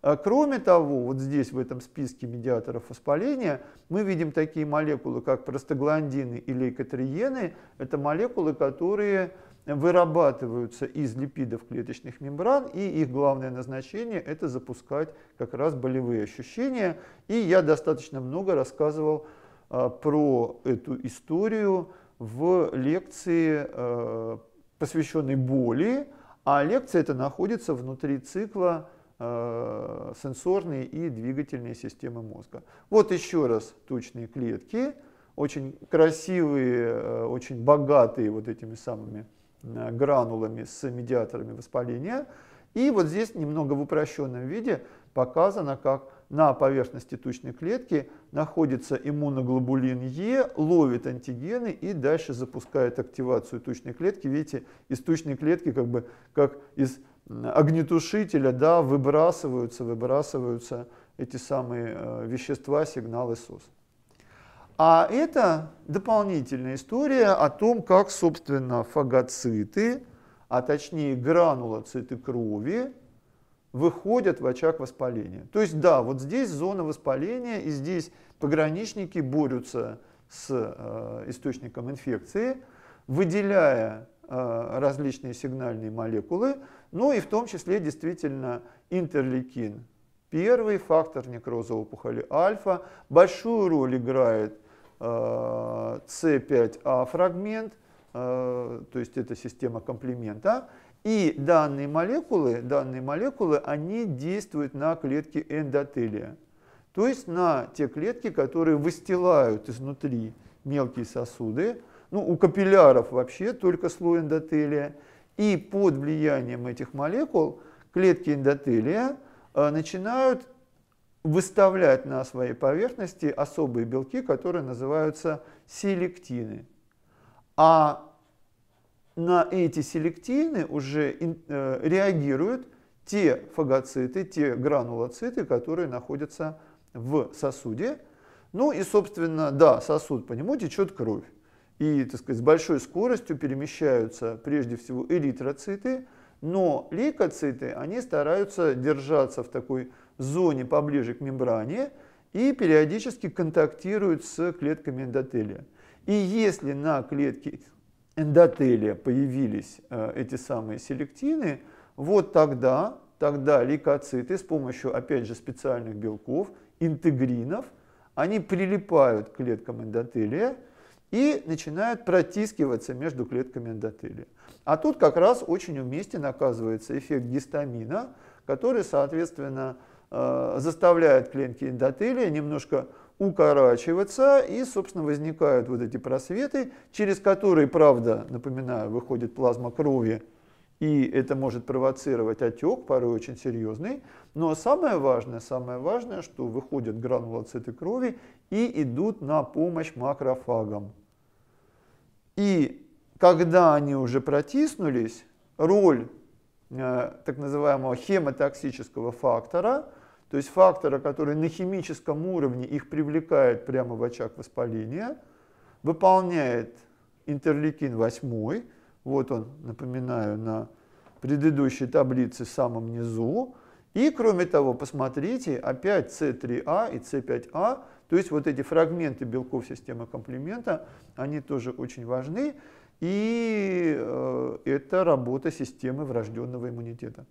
Speaker 1: А кроме того, вот здесь в этом списке медиаторов воспаления мы видим такие молекулы, как простагландины и лейкотриены. Это молекулы, которые вырабатываются из липидов клеточных мембран, и их главное назначение – это запускать как раз болевые ощущения. И я достаточно много рассказывал а, про эту историю, в лекции, э, посвященной боли, а лекция эта находится внутри цикла э, сенсорные и двигательные системы мозга. Вот еще раз тучные клетки, очень красивые, э, очень богатые вот этими самыми гранулами с медиаторами воспаления. И вот здесь немного в упрощенном виде показано, как на поверхности тучной клетки находится иммуноглобулин Е, ловит антигены и дальше запускает активацию тучной клетки. Видите, из тучной клетки как бы как из огнетушителя да, выбрасываются, выбрасываются эти самые э, вещества, сигналы СОС. А это дополнительная история о том, как, собственно, фагоциты, а точнее гранулоциты крови, выходят в очаг воспаления. То есть да, вот здесь зона воспаления, и здесь пограничники борются с э, источником инфекции, выделяя э, различные сигнальные молекулы, ну и в том числе действительно интерлейкин. Первый фактор некроза опухоли альфа большую роль играет э, c 5 a фрагмент, э, то есть это система комплимента, и данные молекулы, данные молекулы, они действуют на клетки эндотелия, то есть на те клетки, которые выстилают изнутри мелкие сосуды, ну, у капилляров вообще только слой эндотелия, и под влиянием этих молекул клетки эндотелия э, начинают выставлять на своей поверхности особые белки, которые называются селектины. А на эти селектины уже э, реагируют те фагоциты, те гранулоциты, которые находятся в сосуде. Ну и, собственно, да, сосуд, по нему течет кровь. И, так сказать, с большой скоростью перемещаются прежде всего эритроциты, но лейкоциты, они стараются держаться в такой зоне поближе к мембране и периодически контактируют с клетками эндотелия. И если на клетке эндотелия появились э, эти самые селектины, вот тогда, тогда лейкоциты с помощью, опять же, специальных белков, интегринов, они прилипают к клеткам эндотелия и начинают протискиваться между клетками эндотелия. А тут как раз очень уместен оказывается эффект гистамина, который, соответственно, э, заставляет клетки эндотелия немножко укорачиваться, и, собственно, возникают вот эти просветы, через которые, правда, напоминаю, выходит плазма крови, и это может провоцировать отек, порой очень серьезный. Но самое важное, самое важное, что выходят гранулоциты крови и идут на помощь макрофагам. И когда они уже протиснулись, роль э, так называемого хемотоксического фактора – то есть фактора, который на химическом уровне их привлекает прямо в очаг воспаления, выполняет интерлейкин 8, вот он, напоминаю, на предыдущей таблице в самом низу, и кроме того, посмотрите, опять С3А и С5А, то есть вот эти фрагменты белков системы комплимента, они тоже очень важны, и э, это работа системы врожденного иммунитета.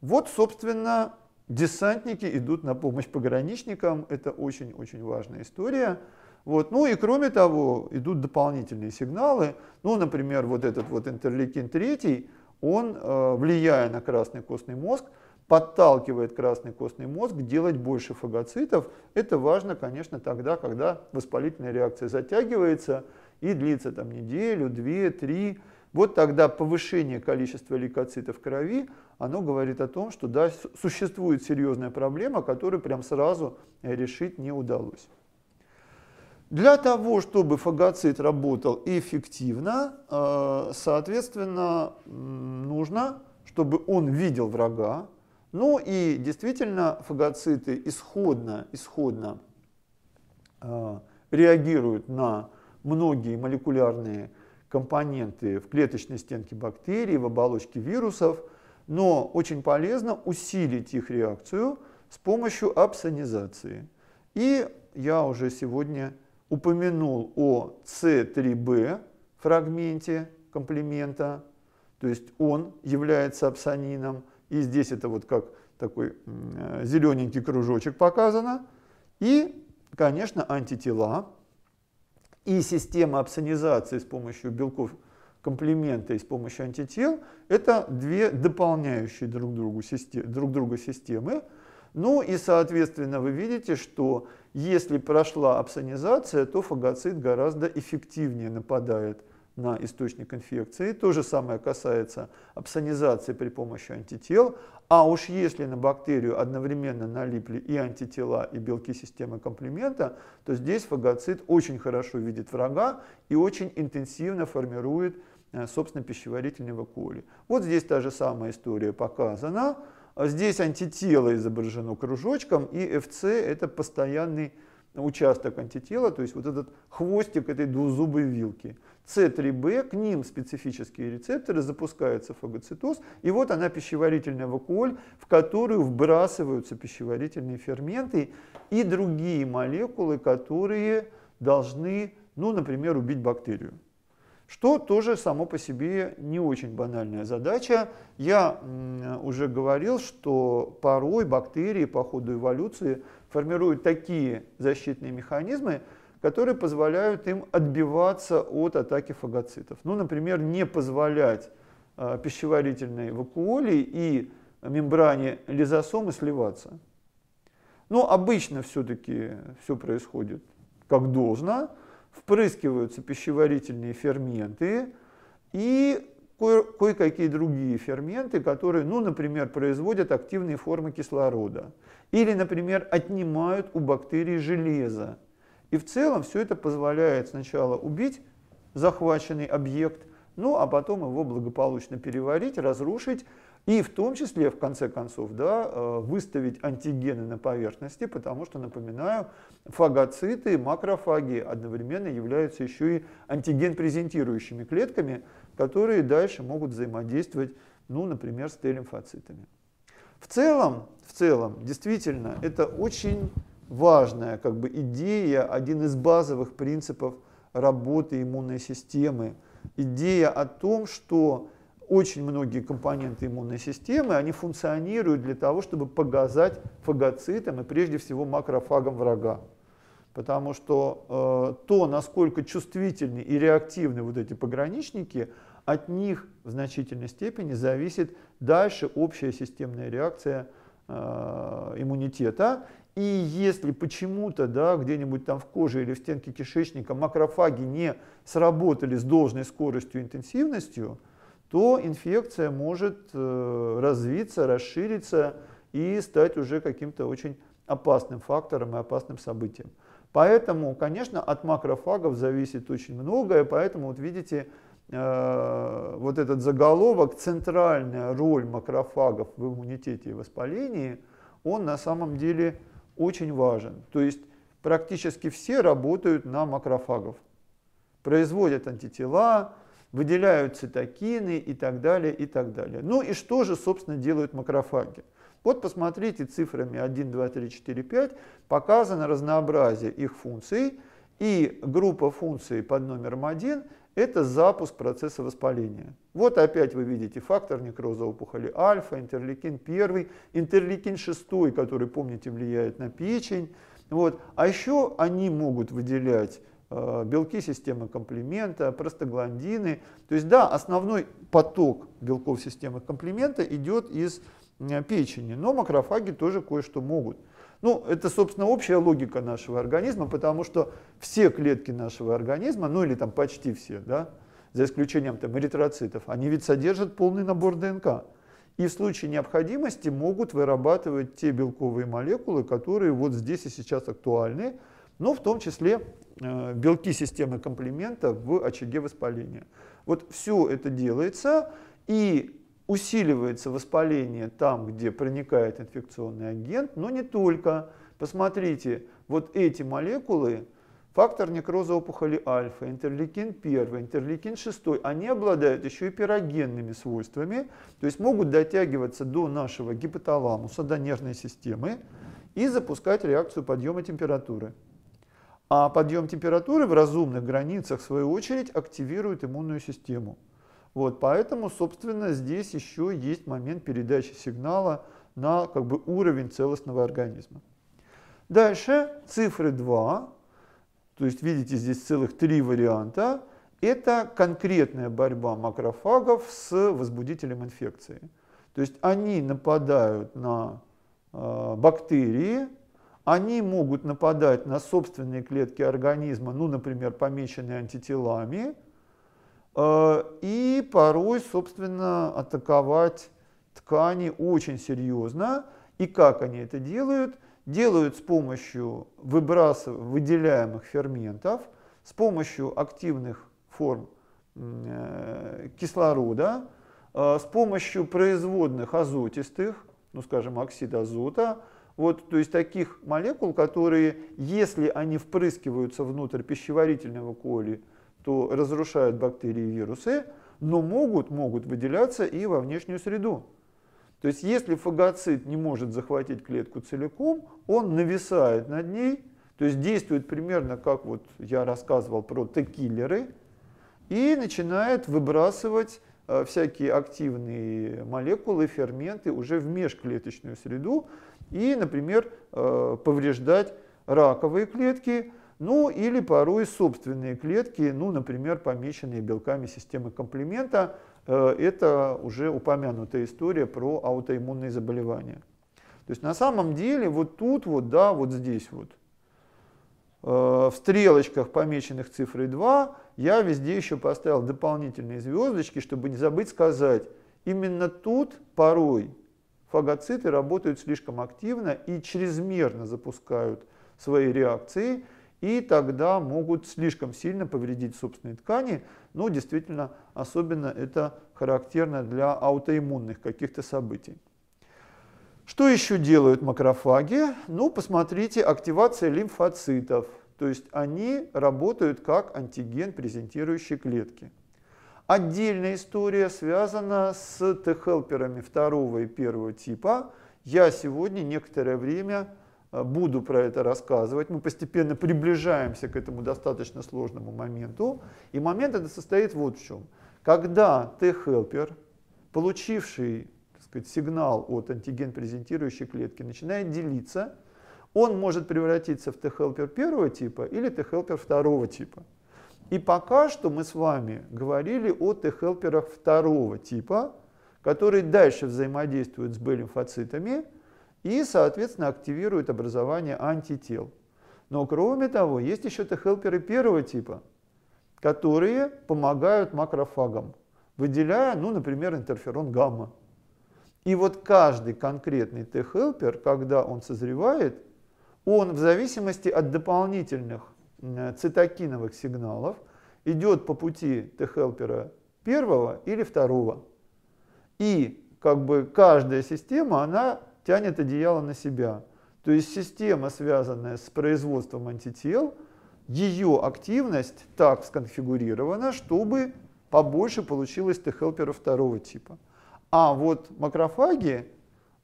Speaker 1: Вот, собственно, Десантники идут на помощь пограничникам, это очень-очень важная история. Вот. Ну и кроме того, идут дополнительные сигналы. Ну, например, вот этот вот интерлейкин 3, он, э, влияя на красный костный мозг, подталкивает красный костный мозг делать больше фагоцитов. Это важно, конечно, тогда, когда воспалительная реакция затягивается и длится там неделю, две, три. Вот тогда повышение количества лейкоцитов в крови оно говорит о том, что да, существует серьезная проблема, которую прям сразу решить не удалось. Для того, чтобы фагоцит работал эффективно, э, соответственно, нужно, чтобы он видел врага. Ну и действительно фагоциты исходно, исходно э, реагируют на многие молекулярные компоненты в клеточной стенке бактерий, в оболочке вирусов – но очень полезно усилить их реакцию с помощью апсонизации. И я уже сегодня упомянул о С3Б фрагменте комплимента, то есть он является апсонином, и здесь это вот как такой зелененький кружочек показано, и, конечно, антитела, и система апсонизации с помощью белков комплемента и с помощью антител, это две дополняющие друг, другу систем, друг друга системы. Ну и, соответственно, вы видите, что если прошла апсонизация, то фагоцит гораздо эффективнее нападает на источник инфекции. То же самое касается апсонизации при помощи антител. А уж если на бактерию одновременно налипли и антитела, и белки системы комплимента, то здесь фагоцит очень хорошо видит врага и очень интенсивно формирует Э, собственно, пищеварительного коли. Вот здесь та же самая история показана. А здесь антитело изображено кружочком, и FC – это постоянный участок антитела, то есть вот этот хвостик этой двузубой вилки. С3Б, к ним специфические рецепторы, запускается фагоцитоз, и вот она пищеварительная вакуоль, в которую вбрасываются пищеварительные ферменты и другие молекулы, которые должны, ну, например, убить бактерию что тоже само по себе не очень банальная задача. Я уже говорил, что порой бактерии по ходу эволюции формируют такие защитные механизмы, которые позволяют им отбиваться от атаки фагоцитов. Ну, например, не позволять э, пищеварительной вакуоле и мембране лизосомы сливаться. Но обычно все-таки все происходит как должно, впрыскиваются пищеварительные ферменты и кое-какие другие ферменты, которые, ну, например, производят активные формы кислорода. Или, например, отнимают у бактерий железо. И в целом все это позволяет сначала убить захваченный объект, ну а потом его благополучно переварить, разрушить и в том числе, в конце концов, да, э, выставить антигены на поверхности, потому что, напоминаю, фагоциты и макрофаги одновременно являются еще и антиген-презентирующими клетками, которые дальше могут взаимодействовать, ну, например, с Т-лимфоцитами. В целом, в целом, действительно, это очень важная как бы, идея, один из базовых принципов работы иммунной системы. Идея о том, что очень многие компоненты иммунной системы, они функционируют для того, чтобы погазать фагоцитам и прежде всего макрофагом врага. Потому что э, то, насколько чувствительны и реактивны вот эти пограничники, от них в значительной степени зависит дальше общая системная реакция э, иммунитета. И если почему-то да, где-нибудь там в коже или в стенке кишечника макрофаги не сработали с должной скоростью и интенсивностью, то инфекция может э, развиться, расшириться и стать уже каким-то очень опасным фактором и опасным событием. Поэтому, конечно, от макрофагов зависит очень многое, поэтому вот видите э, вот этот заголовок «Центральная роль макрофагов в иммунитете и воспалении», он на самом деле очень важен. То есть практически все работают на макрофагов, производят антитела, выделяют цитокины и так далее, и так далее. Ну и что же, собственно, делают макрофаги? Вот посмотрите, цифрами 1, 2, 3, 4, 5 показано разнообразие их функций, и группа функций под номером 1 – это запуск процесса воспаления. Вот опять вы видите фактор некроза опухоли альфа, интерлейкин 1, интерлейкин 6, который, помните, влияет на печень. Вот. А еще они могут выделять Э, белки системы комплимента, простагландины. То есть да, основной поток белков системы комплимента идет из печени, но макрофаги тоже кое-что могут. Ну, это, собственно, общая логика нашего организма, потому что все клетки нашего организма, ну или там почти все, да, за исключением там эритроцитов, они ведь содержат полный набор ДНК. И в случае необходимости могут вырабатывать те белковые молекулы, которые вот здесь и сейчас актуальны, но ну, в том числе э, белки системы комплимента в очаге воспаления. Вот все это делается и усиливается воспаление там, где проникает инфекционный агент, но не только. Посмотрите, вот эти молекулы, фактор некроза опухоли альфа, интерлейкин 1, интерлейкин 6, они обладают еще и пирогенными свойствами, то есть могут дотягиваться до нашего гипоталамуса, до нервной системы и запускать реакцию подъема температуры. А подъем температуры в разумных границах, в свою очередь, активирует иммунную систему. Вот, поэтому, собственно, здесь еще есть момент передачи сигнала на как бы, уровень целостного организма. Дальше цифры 2, то есть видите здесь целых три варианта, это конкретная борьба макрофагов с возбудителем инфекции. То есть они нападают на э, бактерии, они могут нападать на собственные клетки организма, ну, например, помеченные антителами, э, и порой, собственно, атаковать ткани очень серьезно. И как они это делают? Делают с помощью выбрасыв... выделяемых ферментов, с помощью активных форм э, кислорода, э, с помощью производных азотистых, ну скажем, оксид азота, вот, то есть таких молекул, которые, если они впрыскиваются внутрь пищеварительного коли, то разрушают бактерии и вирусы, но могут, могут выделяться и во внешнюю среду. То есть если фагоцит не может захватить клетку целиком, он нависает над ней, то есть действует примерно как вот я рассказывал про текиллеры, и начинает выбрасывать э, всякие активные молекулы, ферменты уже в межклеточную среду и, например, э, повреждать раковые клетки, ну или порой собственные клетки, ну, например, помеченные белками системы комплимента. Э, это уже упомянутая история про аутоиммунные заболевания. То есть на самом деле вот тут вот, да, вот здесь вот, э, в стрелочках, помеченных цифрой 2, я везде еще поставил дополнительные звездочки, чтобы не забыть сказать, именно тут порой фагоциты работают слишком активно и чрезмерно запускают свои реакции, и тогда могут слишком сильно повредить собственные ткани. Ну, действительно, особенно это характерно для аутоиммунных каких-то событий. Что еще делают макрофаги? Ну, посмотрите, активация лимфоцитов. То есть они работают как антиген презентирующие клетки. Отдельная история связана с Т-хелперами второго и первого типа. Я сегодня некоторое время э, буду про это рассказывать. Мы постепенно приближаемся к этому достаточно сложному моменту. И момент это состоит вот в чем. Когда Т-хелпер, получивший так сказать, сигнал от антиген-презентирующей клетки, начинает делиться, он может превратиться в Т-хелпер первого типа или Т-хелпер второго типа. И пока что мы с вами говорили о Т-хелперах второго типа, которые дальше взаимодействуют с Б-лимфоцитами и, соответственно, активируют образование антител. Но кроме того, есть еще Т-хелперы первого типа, которые помогают макрофагам, выделяя, ну, например, интерферон гамма. И вот каждый конкретный Т-хелпер, когда он созревает, он в зависимости от дополнительных Э, цитокиновых сигналов идет по пути Т-хелпера первого или второго. И как бы каждая система, она тянет одеяло на себя. То есть система, связанная с производством антител, ее активность так сконфигурирована, чтобы побольше получилось Т-хелпера второго типа. А вот макрофаги,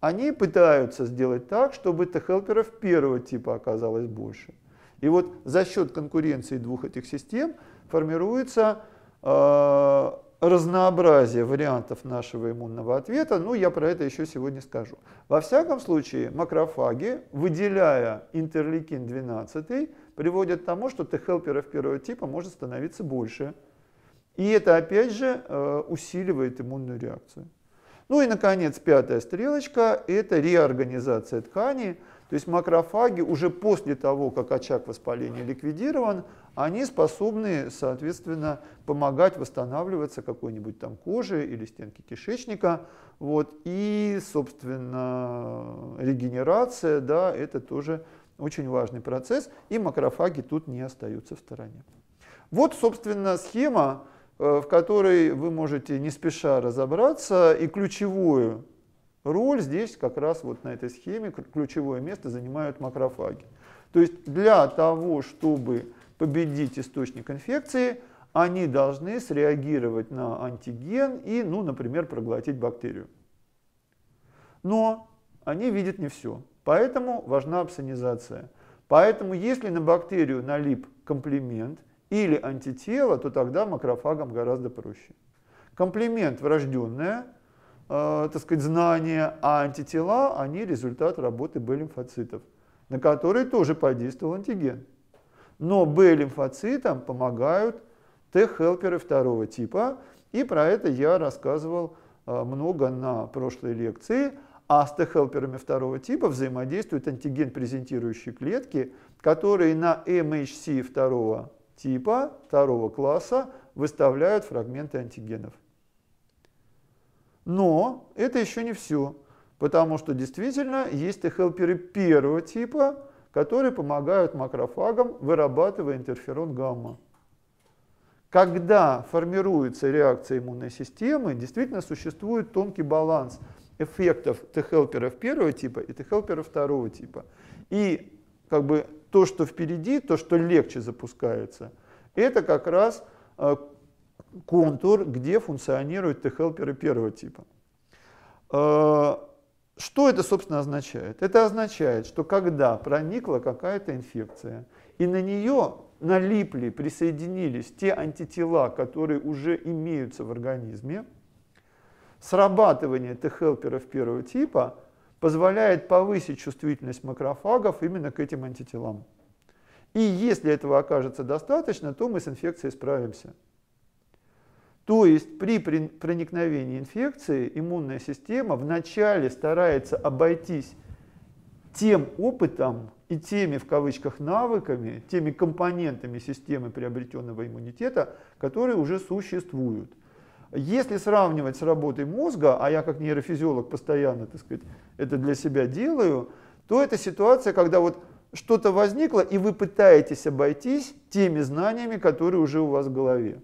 Speaker 1: они пытаются сделать так, чтобы Т-хелперов первого типа оказалось больше. И вот за счет конкуренции двух этих систем формируется э, разнообразие вариантов нашего иммунного ответа, ну я про это еще сегодня скажу. Во всяком случае, макрофаги, выделяя интерлейкин-12, приводят к тому, что Т-хелперов первого типа может становиться больше. И это опять же э, усиливает иммунную реакцию. Ну и наконец, пятая стрелочка – это реорганизация ткани. То есть макрофаги уже после того, как очаг воспаления ликвидирован, они способны, соответственно, помогать восстанавливаться какой-нибудь там кожи или стенки кишечника. Вот. И, собственно, регенерация, да, это тоже очень важный процесс, и макрофаги тут не остаются в стороне. Вот, собственно, схема, э, в которой вы можете не спеша разобраться, и ключевую Роль здесь как раз вот на этой схеме ключевое место занимают макрофаги. То есть для того, чтобы победить источник инфекции, они должны среагировать на антиген и, ну, например, проглотить бактерию. Но они видят не все, поэтому важна псонизация. Поэтому если на бактерию налип комплимент или антитело, то тогда макрофагам гораздо проще. Комплимент врожденное – Э, так сказать, знания, а антитела, они результат работы Б-лимфоцитов, на которые тоже подействовал антиген. Но Б-лимфоцитам помогают Т-хелперы второго типа, и про это я рассказывал э, много на прошлой лекции. А с Т-хелперами второго типа взаимодействуют антиген-презентирующие клетки, которые на MHC второго типа, второго класса выставляют фрагменты антигенов. Но это еще не все, потому что действительно есть и хелперы первого типа, которые помогают макрофагам, вырабатывая интерферон гамма. Когда формируется реакция иммунной системы, действительно существует тонкий баланс эффектов Т-хелперов первого типа и Т-хелперов второго типа. И как бы то, что впереди, то, что легче запускается, это как раз э, контур, где функционируют т хелперы первого типа. Э, что это, собственно, означает? Это означает, что когда проникла какая-то инфекция, и на нее налипли, присоединились те антитела, которые уже имеются в организме, срабатывание Т-хелперов первого типа позволяет повысить чувствительность макрофагов именно к этим антителам. И если этого окажется достаточно, то мы с инфекцией справимся. То есть при проникновении инфекции иммунная система вначале старается обойтись тем опытом и теми, в кавычках, навыками, теми компонентами системы приобретенного иммунитета, которые уже существуют. Если сравнивать с работой мозга, а я как нейрофизиолог постоянно так сказать, это для себя делаю, то это ситуация, когда вот что-то возникло, и вы пытаетесь обойтись теми знаниями, которые уже у вас в голове.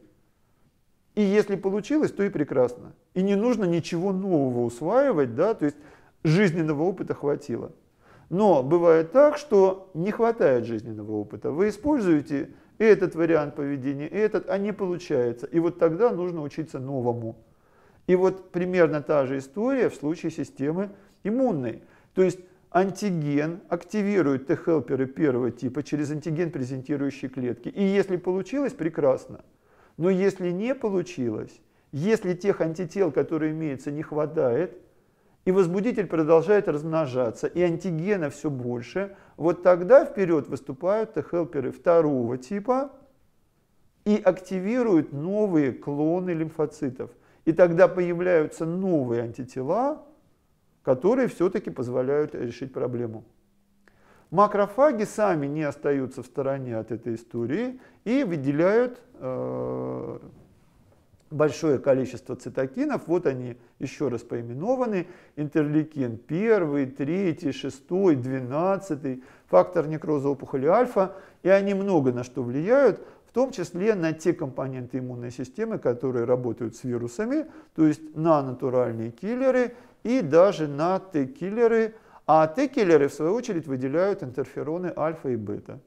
Speaker 1: И если получилось, то и прекрасно. И не нужно ничего нового усваивать, да, то есть жизненного опыта хватило. Но бывает так, что не хватает жизненного опыта. Вы используете этот вариант поведения, этот, а не получается. И вот тогда нужно учиться новому. И вот примерно та же история в случае системы иммунной. То есть антиген активирует Т-хелперы первого типа через антиген презентирующие клетки. И если получилось, прекрасно. Но если не получилось, если тех антител, которые имеются, не хватает, и возбудитель продолжает размножаться, и антигена все больше, вот тогда вперед выступают Т-хелперы второго типа и активируют новые клоны лимфоцитов. И тогда появляются новые антитела, которые все-таки позволяют решить проблему. Макрофаги сами не остаются в стороне от этой истории и выделяют э, большое количество цитокинов. Вот они еще раз поименованы. Интерлейкин 1, 3, 6, 12, фактор некроза опухоли альфа. И они много на что влияют, в том числе на те компоненты иммунной системы, которые работают с вирусами, то есть на натуральные киллеры и даже на Т-киллеры, а Т-киллеры, в свою очередь, выделяют интерфероны альфа и бета.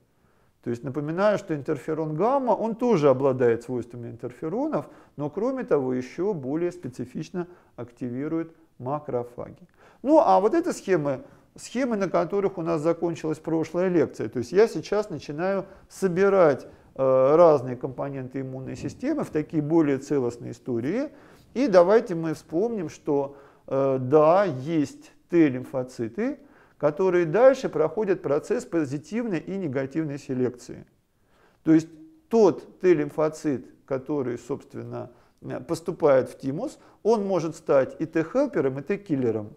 Speaker 1: То есть напоминаю, что интерферон гамма, он тоже обладает свойствами интерферонов, но кроме того еще более специфично активирует макрофаги. Ну а вот это схемы, схемы, на которых у нас закончилась прошлая лекция. То есть я сейчас начинаю собирать э, разные компоненты иммунной системы в такие более целостные истории. И давайте мы вспомним, что э, да, есть Т-лимфоциты, которые дальше проходят процесс позитивной и негативной селекции. То есть тот Т-лимфоцит, который, собственно, э, поступает в тимус, он может стать и Т-хелпером, и Т-киллером.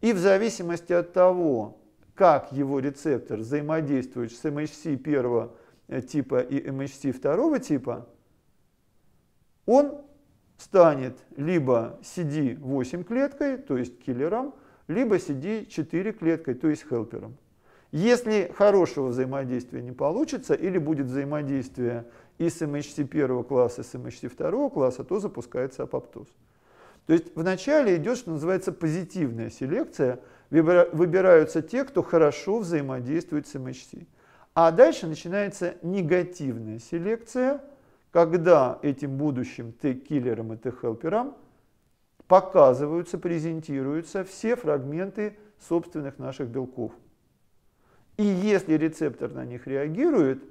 Speaker 1: И в зависимости от того, как его рецептор взаимодействует с MHC первого э, типа и MHC второго типа, он станет либо CD8 клеткой, то есть киллером, либо сиди 4 клеткой, то есть хелпером. Если хорошего взаимодействия не получится, или будет взаимодействие и с MHC первого класса, и с MHC второго класса, то запускается апоптоз. То есть вначале идет, что называется, позитивная селекция, выбираются те, кто хорошо взаимодействует с MHC. А дальше начинается негативная селекция, когда этим будущим Т-киллерам и Т-хелперам показываются, презентируются все фрагменты собственных наших белков. И если рецептор на них реагирует,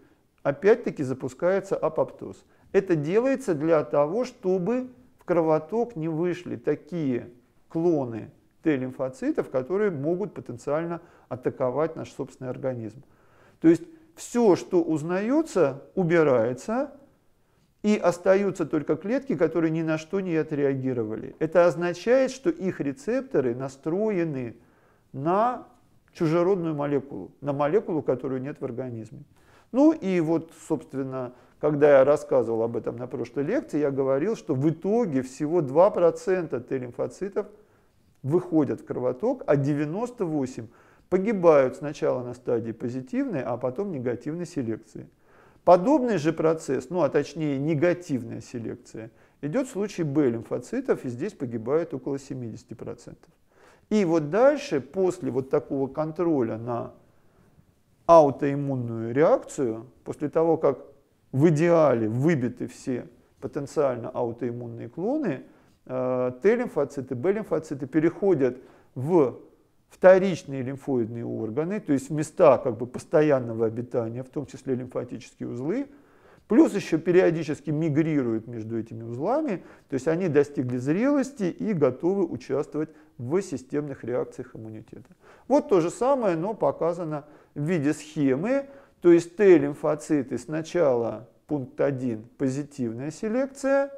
Speaker 1: опять-таки запускается апоптоз. Это делается для того, чтобы в кровоток не вышли такие клоны Т-лимфоцитов, которые могут потенциально атаковать наш собственный организм. То есть все, что узнается, убирается, и остаются только клетки, которые ни на что не отреагировали. Это означает, что их рецепторы настроены на чужеродную молекулу, на молекулу, которую нет в организме. Ну и вот, собственно, когда я рассказывал об этом на прошлой лекции, я говорил, что в итоге всего 2% Т-лимфоцитов выходят в кровоток, а 98 погибают сначала на стадии позитивной, а потом негативной селекции. Подобный же процесс, ну а точнее негативная селекция, идет в случае Б-лимфоцитов, и здесь погибает около 70%. И вот дальше, после вот такого контроля на аутоиммунную реакцию, после того, как в идеале выбиты все потенциально аутоиммунные клоны, э, Т-лимфоциты, Б-лимфоциты переходят в вторичные лимфоидные органы, то есть места как бы постоянного обитания, в том числе лимфатические узлы, плюс еще периодически мигрируют между этими узлами, то есть они достигли зрелости и готовы участвовать в системных реакциях иммунитета. Вот то же самое, но показано в виде схемы, то есть Т-лимфоциты сначала пункт 1 позитивная селекция,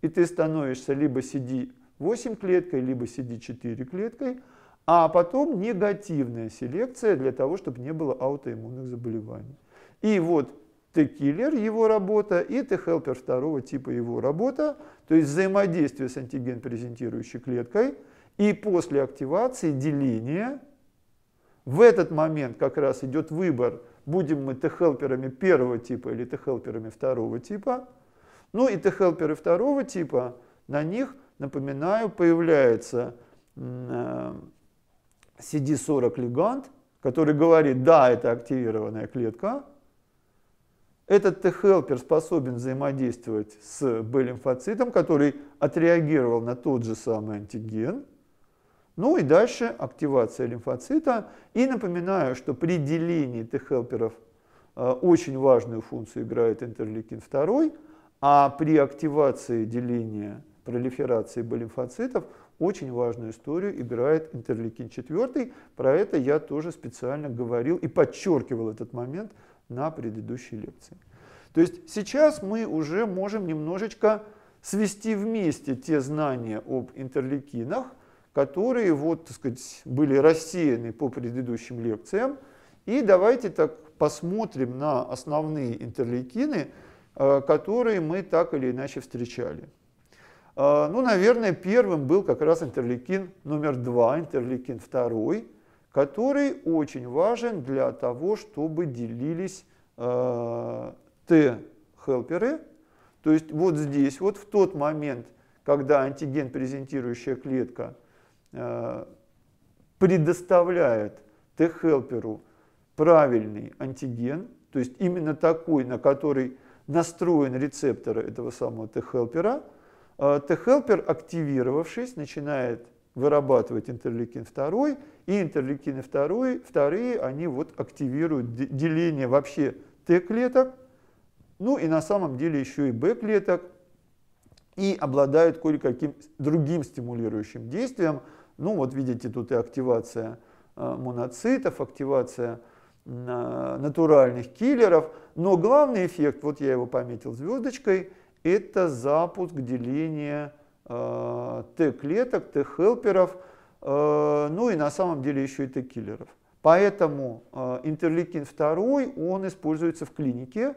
Speaker 1: и ты становишься либо CD8 клеткой, либо CD4 клеткой – а потом негативная селекция для того, чтобы не было аутоиммунных заболеваний. И вот Т-киллер его работа и Т-хелпер второго типа его работа, то есть взаимодействие с антиген-презентирующей клеткой и после активации деление. В этот момент как раз идет выбор, будем мы Т-хелперами первого типа или Т-хелперами второго типа. Ну и Т-хелперы второго типа, на них, напоминаю, появляется э, CD40 легант, который говорит, да, это активированная клетка, этот Т-хелпер способен взаимодействовать с Б-лимфоцитом, который отреагировал на тот же самый антиген. Ну и дальше активация лимфоцита. И напоминаю, что при делении Т-хелперов э, очень важную функцию играет интерлейкин 2, а при активации деления пролиферации Б-лимфоцитов очень важную историю играет Интерликин 4. Про это я тоже специально говорил и подчеркивал этот момент на предыдущей лекции. То есть сейчас мы уже можем немножечко свести вместе те знания об интерлекинах, которые вот, так сказать, были рассеяны по предыдущим лекциям. И давайте так посмотрим на основные интерлекины, э, которые мы так или иначе встречали. А, ну, наверное, первым был как раз интерлейкин номер два, интерлейкин второй, который очень важен для того, чтобы делились а, Т-хелперы. То есть вот здесь, вот в тот момент, когда антиген, презентирующая клетка, а, предоставляет Т-хелперу правильный антиген, то есть именно такой, на который настроен рецепторы этого самого Т-хелпера – Э, Т-хелпер, активировавшись, начинает вырабатывать интерлейкин 2, и интерлейкины 2, вторые, они вот активируют деление вообще Т-клеток, ну и на самом деле еще и Б-клеток, и обладают кое-каким другим стимулирующим действием. Ну вот видите, тут и активация э, моноцитов, активация натуральных киллеров, но главный эффект, вот я его пометил звездочкой – это запуск деления э, Т-клеток, Т-хелперов, э, ну и на самом деле еще и Т-киллеров. Поэтому э, интерлейкин 2, он используется в клинике.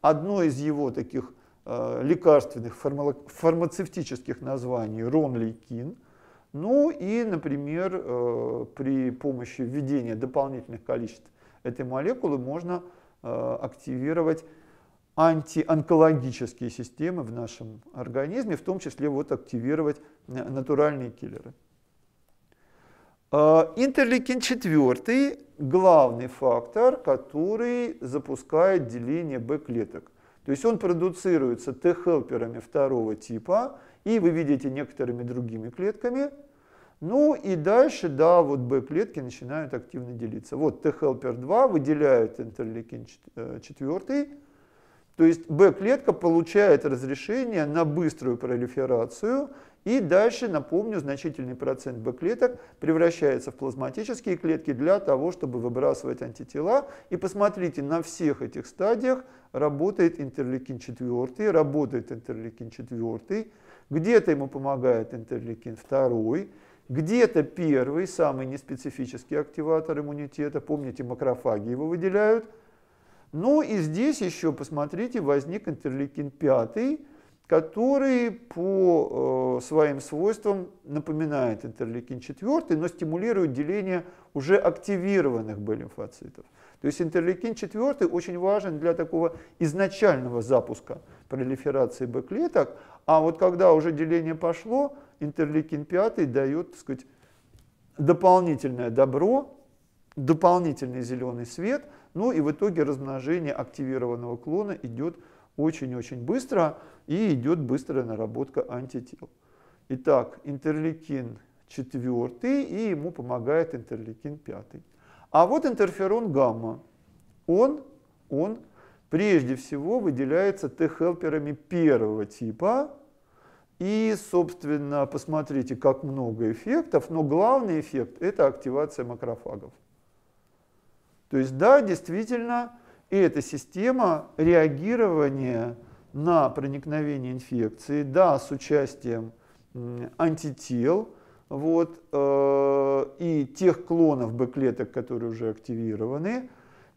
Speaker 1: Одно из его таких э, лекарственных фармацевтических названий – ронлейкин. Ну и, например, э, при помощи введения дополнительных количеств этой молекулы можно активировать антионкологические системы в нашем организме, в том числе вот активировать э, натуральные киллеры. А, интерлейкин 4 – главный фактор, который запускает деление Б-клеток. То есть он продуцируется Т-хелперами второго типа, и вы видите некоторыми другими клетками. Ну и дальше, да, вот Б-клетки начинают активно делиться. Вот Т-хелпер 2 выделяет интерлейкин 4, э, то есть b клетка получает разрешение на быструю пролиферацию, и дальше, напомню, значительный процент b клеток превращается в плазматические клетки для того, чтобы выбрасывать антитела. И посмотрите, на всех этих стадиях работает интерлейкин 4, работает интерлейкин 4, где-то ему помогает интерлейкин 2, где-то первый, самый неспецифический активатор иммунитета, помните, макрофаги его выделяют – ну и здесь еще, посмотрите, возник интерлейкин 5, который по э, своим свойствам напоминает интерлейкин 4, но стимулирует деление уже активированных Б-лимфоцитов. То есть интерлейкин 4 очень важен для такого изначального запуска пролиферации Б-клеток, а вот когда уже деление пошло, интерлейкин 5 дает, так сказать, дополнительное добро, дополнительный зеленый свет – ну и в итоге размножение активированного клона идет очень-очень быстро и идет быстрая наработка антител. Итак, интерлейкин 4 и ему помогает интерлейкин 5. А вот интерферон гамма. Он, он прежде всего выделяется Т-хелперами первого типа. И, собственно, посмотрите, как много эффектов. Но главный эффект – это активация макрофагов. То есть да, действительно, и эта система реагирования на проникновение инфекции, да, с участием антител, вот, э, и тех клонов Б-клеток, которые уже активированы,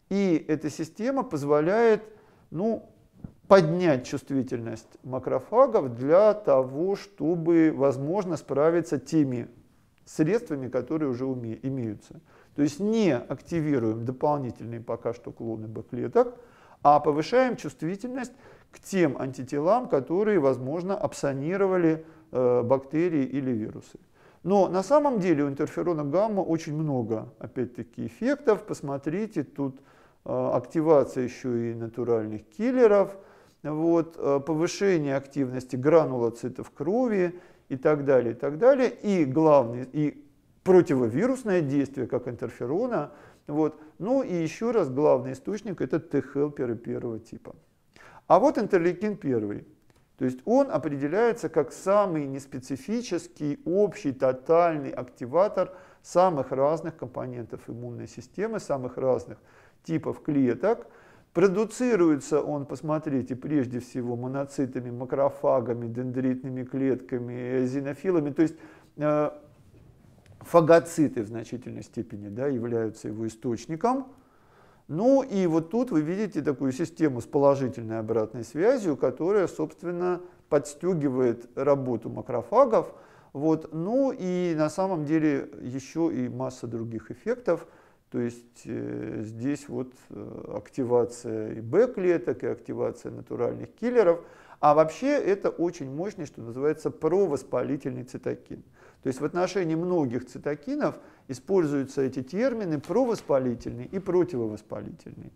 Speaker 1: и эта система позволяет ну, поднять чувствительность макрофагов для того, чтобы, возможно, справиться теми средствами, которые уже уме- имеются. То есть не активируем дополнительные пока что клоны Б-клеток, а повышаем чувствительность к тем антителам, которые, возможно, абсонировали э, бактерии или вирусы. Но на самом деле у интерферона гамма очень много, опять-таки, эффектов. Посмотрите, тут э, активация еще и натуральных киллеров, вот, э, повышение активности гранулоцитов крови и так далее, и так далее. И главный, и противовирусное действие, как интерферона. Вот. Ну и еще раз главный источник это Т-хелперы первого типа. А вот интерлейкин первый. То есть он определяется как самый неспецифический, общий, тотальный активатор самых разных компонентов иммунной системы, самых разных типов клеток. Продуцируется он, посмотрите, прежде всего моноцитами, макрофагами, дендритными клетками, зенофилами. То есть э, фагоциты в значительной степени да, являются его источником. Ну и вот тут вы видите такую систему с положительной обратной связью, которая, собственно, подстегивает работу макрофагов. Вот. Ну и на самом деле еще и масса других эффектов. То есть э, здесь вот э, активация и Б-клеток, и активация натуральных киллеров. А вообще это очень мощный, что называется, провоспалительный цитокин. То есть в отношении многих цитокинов используются эти термины провоспалительный и противовоспалительный.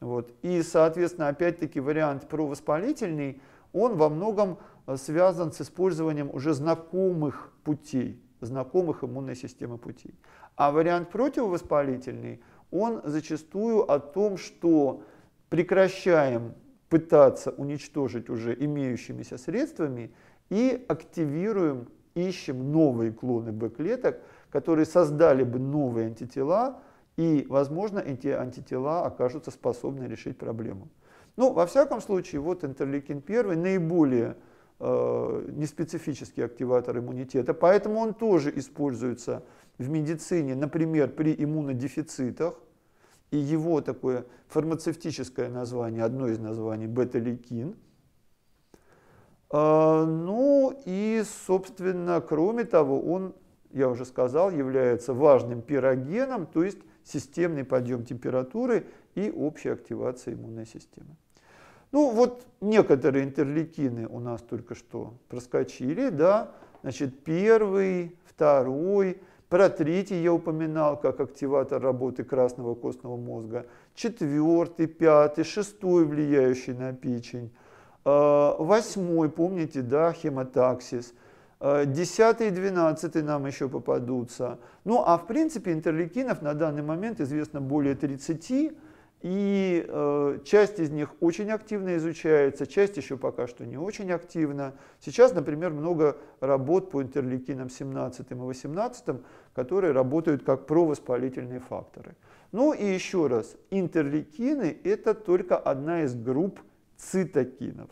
Speaker 1: Вот. И, соответственно, опять-таки вариант провоспалительный, он во многом э, связан с использованием уже знакомых путей, знакомых иммунной системы путей. А вариант противовоспалительный, он зачастую о том, что прекращаем пытаться уничтожить уже имеющимися средствами и активируем ищем новые клоны Б-клеток, которые создали бы новые антитела, и, возможно, эти антитела окажутся способны решить проблему. Ну, во всяком случае, вот интерлейкин 1 наиболее э, неспецифический активатор иммунитета, поэтому он тоже используется в медицине, например, при иммунодефицитах, и его такое фармацевтическое название, одно из названий бета-лейкин – а, ну и, собственно, кроме того, он, я уже сказал, является важным пирогеном, то есть системный подъем температуры и общая активация иммунной системы. Ну вот некоторые интерлейкины у нас только что проскочили, да, значит первый, второй, про третий я упоминал как активатор работы красного костного мозга, четвертый, пятый, шестой влияющий на печень, Э, восьмой, помните, да, хемотаксис. Э, десятый и двенадцатый нам еще попадутся. Ну, а в принципе интерлейкинов на данный момент известно более 30, и э, часть из них очень активно изучается, часть еще пока что не очень активна. Сейчас, например, много работ по интерлейкинам 17 и 18, которые работают как провоспалительные факторы. Ну и еще раз, интерлейкины – это только одна из групп цитокинов.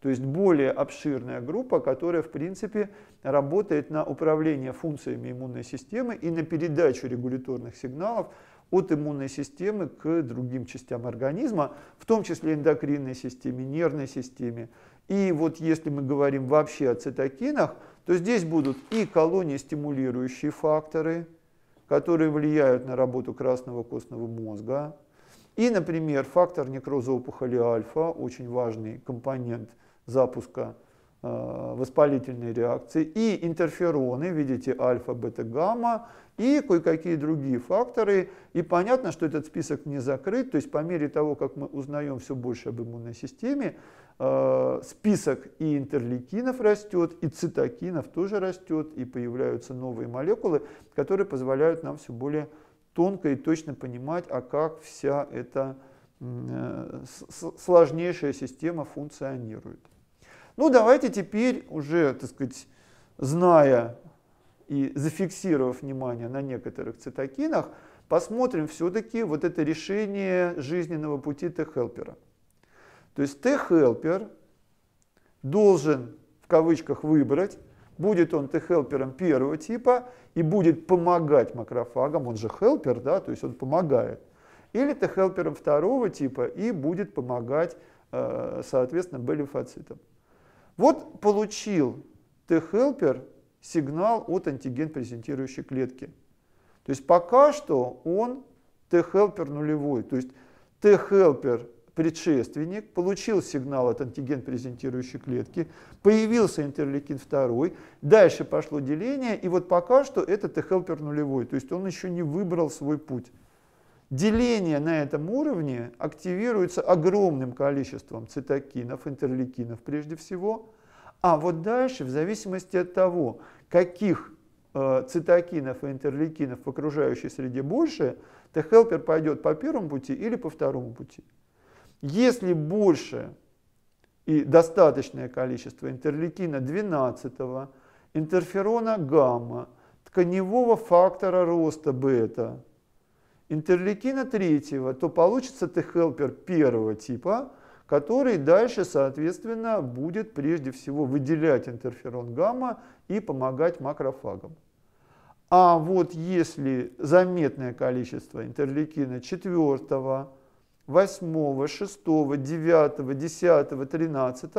Speaker 1: То есть более обширная группа, которая, в принципе, работает на управление функциями иммунной системы и на передачу регуляторных сигналов от иммунной системы к другим частям организма, в том числе эндокринной системе, нервной системе. И вот если мы говорим вообще о цитокинах, то здесь будут и колонии стимулирующие факторы, которые влияют на работу красного костного мозга, и, например, фактор некроза опухоли альфа, очень важный компонент запуска э, воспалительной реакции, и интерфероны, видите, альфа, бета, гамма, и кое-какие другие факторы. И понятно, что этот список не закрыт, то есть по мере того, как мы узнаем все больше об иммунной системе, э, список и интерлейкинов растет, и цитокинов тоже растет, и появляются новые молекулы, которые позволяют нам все более тонко и точно понимать, а как вся эта э, сложнейшая система функционирует. Ну, давайте теперь уже, так сказать, зная и зафиксировав внимание на некоторых цитокинах, посмотрим все-таки вот это решение жизненного пути Т-хелпера. То есть Т-хелпер должен в кавычках выбрать Будет он Т-хелпером первого типа и будет помогать макрофагам, он же хелпер, да, то есть он помогает. Или Т-хелпером второго типа и будет помогать, э, соответственно, Б-лимфоцитам. Вот получил Т-хелпер сигнал от антиген-презентирующей клетки. То есть пока что он Т-хелпер нулевой. То есть Т-хелпер предшественник, получил сигнал от антиген презентирующей клетки, появился интерлейкин 2, дальше пошло деление, и вот пока что это Т-хелпер нулевой, то есть он еще не выбрал свой путь. Деление на этом уровне активируется огромным количеством цитокинов, интерлейкинов прежде всего, а вот дальше, в зависимости от того, каких э, цитокинов и интерлейкинов в окружающей среде больше, Т-хелпер пойдет по первому пути или по второму пути. Если больше и достаточное количество интерлейкина 12, интерферона гамма, тканевого фактора роста бета, интерлейкина 3, то получится Т-хелпер первого типа, который дальше, соответственно, будет прежде всего выделять интерферон гамма и помогать макрофагам. А вот если заметное количество интерлейкина 4, 8, 6, 9, 10, 13,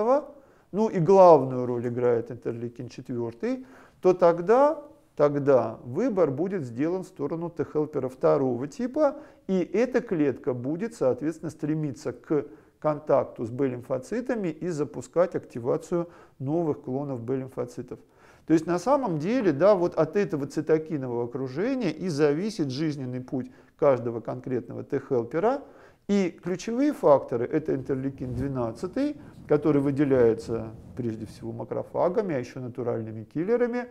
Speaker 1: ну и главную роль играет интерлейкин 4, то тогда, тогда выбор будет сделан в сторону Т-хелпера второго типа, и эта клетка будет, соответственно, стремиться к контакту с Б-лимфоцитами и запускать активацию новых клонов Б-лимфоцитов. То есть на самом деле, да, вот от этого цитокинового окружения и зависит жизненный путь каждого конкретного Т-хелпера, и ключевые факторы – это интерлейкин-12, который выделяется прежде всего макрофагами, а еще натуральными киллерами.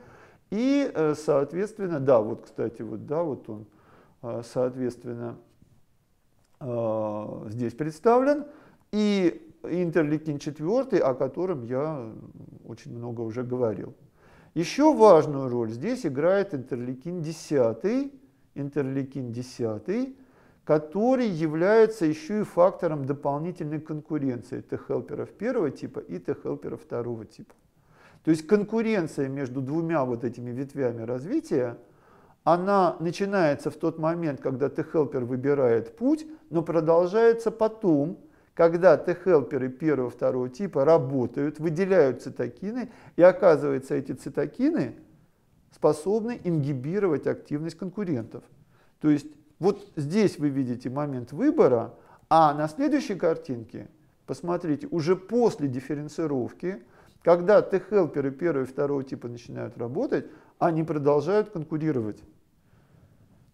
Speaker 1: И, э, соответственно, да, вот, кстати, вот, да, вот он, э, соответственно, э, здесь представлен. И интерлейкин 4, о котором я очень много уже говорил. Еще важную роль здесь играет интерлейкин 10, интерлейкин 10, который является еще и фактором дополнительной конкуренции Т-хелперов первого типа и Т-хелперов второго типа. То есть конкуренция между двумя вот этими ветвями развития, она начинается в тот момент, когда Т-хелпер выбирает путь, но продолжается потом, когда Т-хелперы первого, второго типа работают, выделяют цитокины, и оказывается, эти цитокины способны ингибировать активность конкурентов. То есть вот здесь вы видите момент выбора, а на следующей картинке, посмотрите, уже после дифференцировки, когда Т-хелперы первого и второго типа начинают работать, они продолжают конкурировать.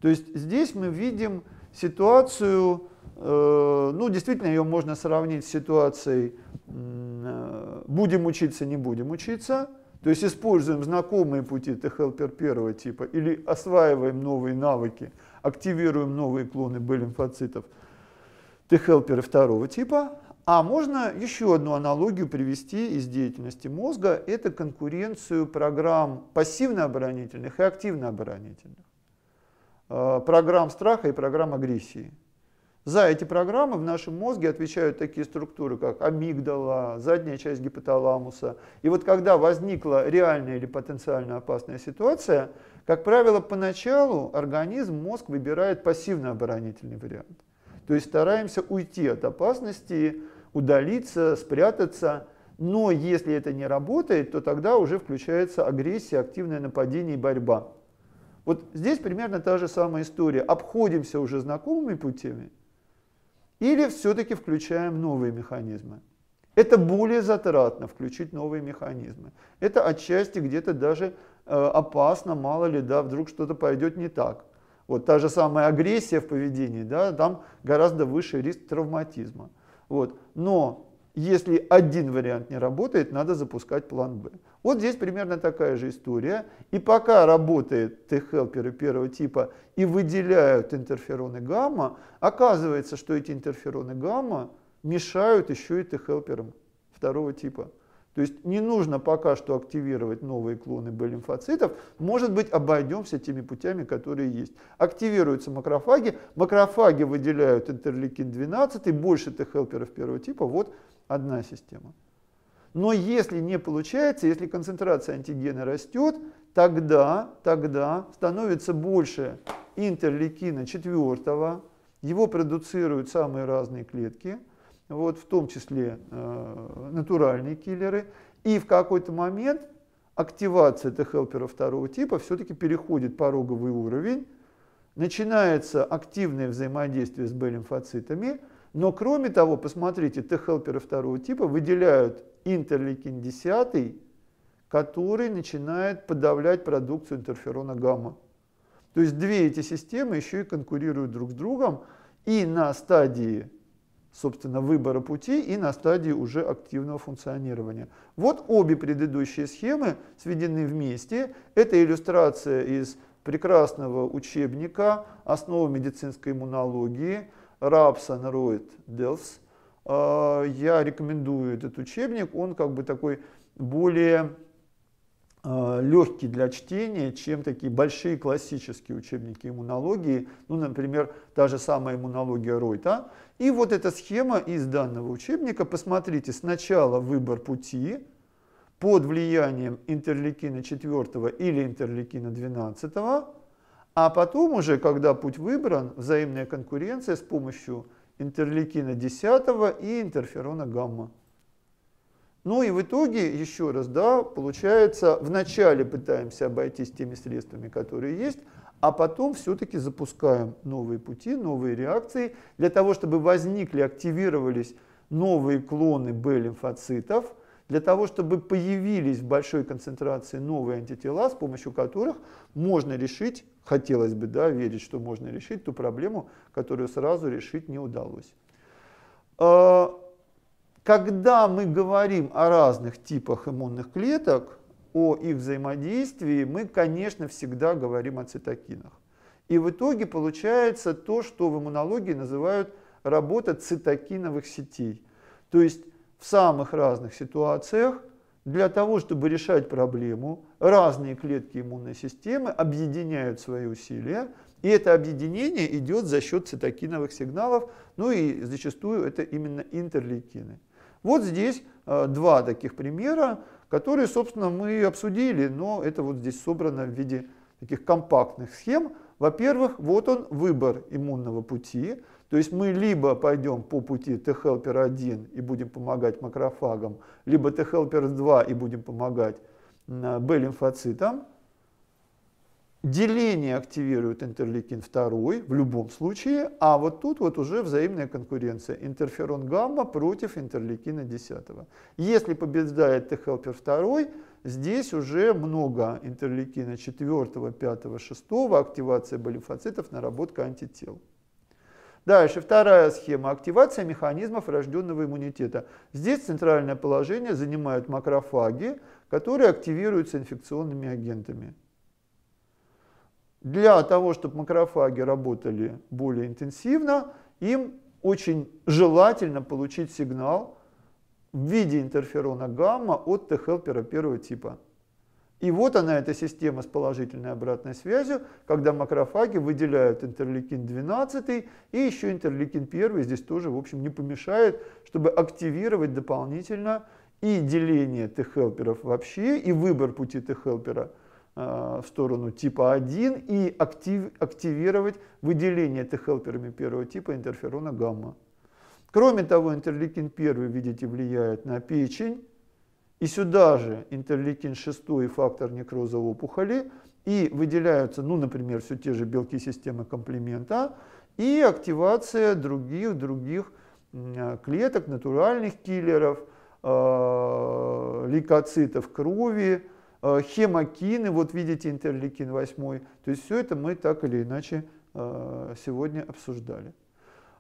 Speaker 1: То есть здесь мы видим ситуацию, э, ну действительно ее можно сравнить с ситуацией э, «будем учиться, не будем учиться», то есть используем знакомые пути Т-хелпер первого типа или осваиваем новые навыки – активируем новые клоны Б-лимфоцитов Т-хелперы второго типа. А можно еще одну аналогию привести из деятельности мозга. Это конкуренцию программ пассивно-оборонительных и активно-оборонительных. А, программ страха и программ агрессии. За эти программы в нашем мозге отвечают такие структуры, как амигдала, задняя часть гипоталамуса. И вот когда возникла реальная или потенциально опасная ситуация, как правило, поначалу организм, мозг выбирает пассивно-оборонительный вариант. То есть стараемся уйти от опасности, удалиться, спрятаться. Но если это не работает, то тогда уже включается агрессия, активное нападение и борьба. Вот здесь примерно та же самая история. Обходимся уже знакомыми путями или все-таки включаем новые механизмы. Это более затратно включить новые механизмы. Это отчасти где-то даже Э, опасно, мало ли, да, вдруг что-то пойдет не так. Вот та же самая агрессия в поведении, да, там гораздо выше риск травматизма. Вот. Но если один вариант не работает, надо запускать план Б. Вот здесь примерно такая же история. И пока работают Т-хелперы первого типа и выделяют интерфероны гамма, оказывается, что эти интерфероны гамма мешают еще и Т-хелперам второго типа. То есть не нужно пока что активировать новые клоны Б-лимфоцитов, может быть обойдемся теми путями, которые есть. Активируются макрофаги, макрофаги выделяют интерлейкин-12, и больше Т-хелперов первого типа, вот одна система. Но если не получается, если концентрация антигена растет, тогда, тогда становится больше интерлейкина 4, его продуцируют самые разные клетки – вот, в том числе э, натуральные киллеры, и в какой-то момент активация Т-хелпера второго типа все-таки переходит пороговый уровень, начинается активное взаимодействие с Б-лимфоцитами, но кроме того, посмотрите, Т-хелперы второго типа выделяют интерлейкин 10, который начинает подавлять продукцию интерферона гамма. То есть две эти системы еще и конкурируют друг с другом, и на стадии собственно, выбора пути и на стадии уже активного функционирования. Вот обе предыдущие схемы сведены вместе. Это иллюстрация из прекрасного учебника «Основы медицинской иммунологии» Рапсон Ройд Делс. А, я рекомендую этот учебник, он как бы такой более а, легкий для чтения, чем такие большие классические учебники иммунологии, ну, например, та же самая иммунология Ройта. И вот эта схема из данного учебника. Посмотрите, сначала выбор пути под влиянием интерлейкина 4 или интерлейкина 12, а потом уже, когда путь выбран, взаимная конкуренция с помощью интерлейкина 10 и интерферона гамма. Ну и в итоге, еще раз, да, получается, вначале пытаемся обойтись теми средствами, которые есть, а потом все-таки запускаем новые пути, новые реакции, для того, чтобы возникли, активировались новые клоны Б-лимфоцитов, для того, чтобы появились в большой концентрации новые антитела, с помощью которых можно решить, хотелось бы да, верить, что можно решить ту проблему, которую сразу решить не удалось. А, когда мы говорим о разных типах иммунных клеток, о их взаимодействии, мы, конечно, всегда говорим о цитокинах. И в итоге получается то, что в иммунологии называют работа цитокиновых сетей. То есть в самых разных ситуациях для того, чтобы решать проблему, разные клетки иммунной системы объединяют свои усилия, и это объединение идет за счет цитокиновых сигналов, ну и зачастую это именно интерлейкины. Вот здесь э, два таких примера которые, собственно, мы обсудили, но это вот здесь собрано в виде таких компактных схем. Во-первых, вот он выбор иммунного пути, то есть мы либо пойдем по пути Т-хелпер 1 и будем помогать макрофагам, либо Т-хелпер 2 и будем помогать э, Б-лимфоцитам. Деление активирует интерлейкин 2 в любом случае, а вот тут вот уже взаимная конкуренция. Интерферон гамма против интерлейкина 10. Если побеждает Т-хелпер 2, здесь уже много интерлейкина 4, 5, 6, активация болифоцитов, наработка антител. Дальше вторая схема – активация механизмов рожденного иммунитета. Здесь центральное положение занимают макрофаги, которые активируются инфекционными агентами для того, чтобы макрофаги работали более интенсивно, им очень желательно получить сигнал в виде интерферона гамма от Т-хелпера первого типа. И вот она, эта система с положительной обратной связью, когда макрофаги выделяют интерлейкин 12 и еще интерлейкин 1 здесь тоже, в общем, не помешает, чтобы активировать дополнительно и деление Т-хелперов вообще, и выбор пути Т-хелпера – Э, в сторону типа 1 и актив, активировать выделение Т-хелперами первого типа интерферона гамма. Кроме того, интерлейкин 1, видите, влияет на печень. И сюда же интерлейкин 6 фактор некроза опухоли. И выделяются, ну, например, все те же белки системы комплимента и активация других, других э, клеток, натуральных киллеров, э, лейкоцитов крови, Э, хемокины, вот видите интерлейкин 8, то есть все это мы так или иначе э, сегодня обсуждали.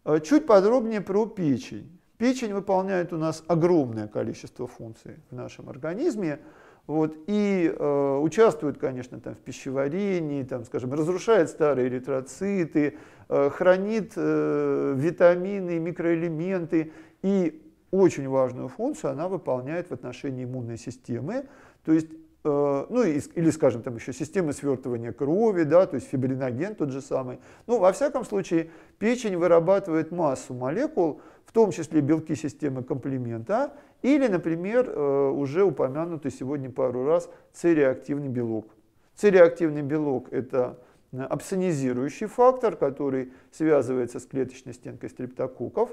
Speaker 1: Э, чуть подробнее про печень. Печень выполняет у нас огромное количество функций в нашем организме, вот, и э, участвует, конечно, там, в пищеварении, там, скажем, разрушает старые эритроциты, э, хранит э, витамины, микроэлементы, и очень важную функцию она выполняет в отношении иммунной системы, то есть Э, ну или, скажем, там еще системы свертывания крови, да, то есть фибриноген тот же самый. Ну, во всяком случае, печень вырабатывает массу молекул, в том числе белки системы комплимента, или, например, э, уже упомянутый сегодня пару раз С-реактивный белок. С-реактивный белок – это э, абсценизирующий фактор, который связывается с клеточной стенкой стрептококков,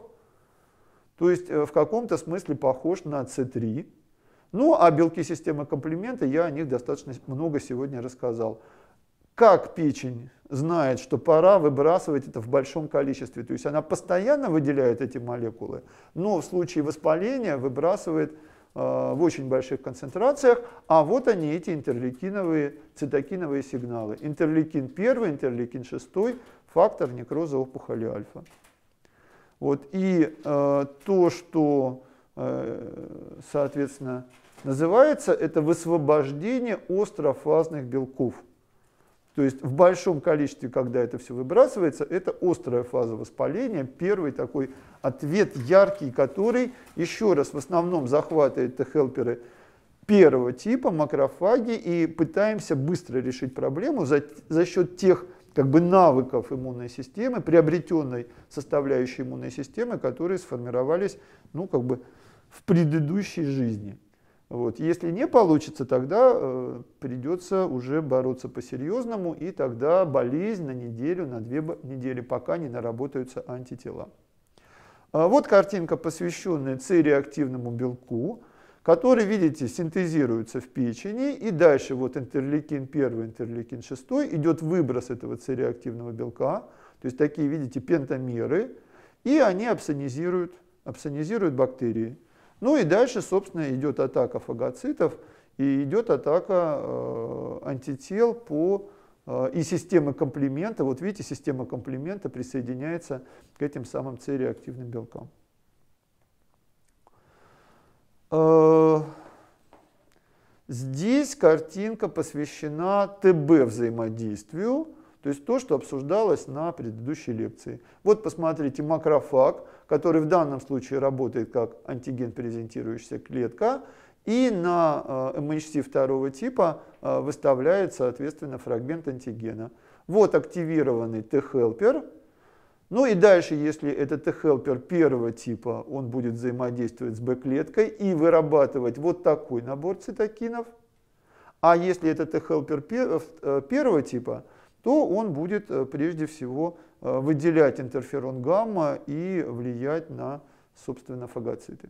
Speaker 1: то есть в каком-то смысле похож на С3, ну а белки системы комплимента, я о них достаточно много сегодня рассказал. Как печень знает, что пора выбрасывать это в большом количестве, то есть она постоянно выделяет эти молекулы, но в случае воспаления выбрасывает э, в очень больших концентрациях, а вот они, эти интерлейкиновые, цитокиновые сигналы. Интерлейкин 1, интерлейкин 6, фактор некроза опухоли альфа. Вот, и э, то, что, э, соответственно, Называется это высвобождение острофазных белков. То есть в большом количестве, когда это все выбрасывается, это острая фаза воспаления, первый такой ответ яркий, который еще раз в основном захватывает Т-хелперы первого типа, макрофаги, и пытаемся быстро решить проблему за, за счет тех как бы навыков иммунной системы, приобретенной составляющей иммунной системы, которые сформировались ну, как бы в предыдущей жизни. Вот. Если не получится, тогда э, придется уже бороться по-серьезному, и тогда болезнь на неделю, на две недели, пока не наработаются антитела. А вот картинка, посвященная С-реактивному белку, который, видите, синтезируется в печени, и дальше вот интерлейкин 1, интерлейкин 6, идет выброс этого С-реактивного белка, то есть такие, видите, пентомеры, и они апсонизируют, апсонизируют бактерии. Ну и дальше, собственно, идет атака фагоцитов и идет атака э, антител по э, и системы комплимента. Вот видите, система комплимента присоединяется к этим самым С-реактивным белкам. Э, здесь картинка посвящена ТБ взаимодействию то есть то, что обсуждалось на предыдущей лекции. Вот посмотрите макрофаг, который в данном случае работает как антиген презентирующаяся клетка, и на MHC э, второго типа э, выставляет, соответственно, фрагмент антигена. Вот активированный т хелпер Ну и дальше, если этот т хелпер первого типа, он будет взаимодействовать с Б-клеткой и вырабатывать вот такой набор цитокинов. А если это т хелпер э, первого типа, то он будет э, прежде всего э, выделять интерферон гамма и влиять на, собственно, фагоциты.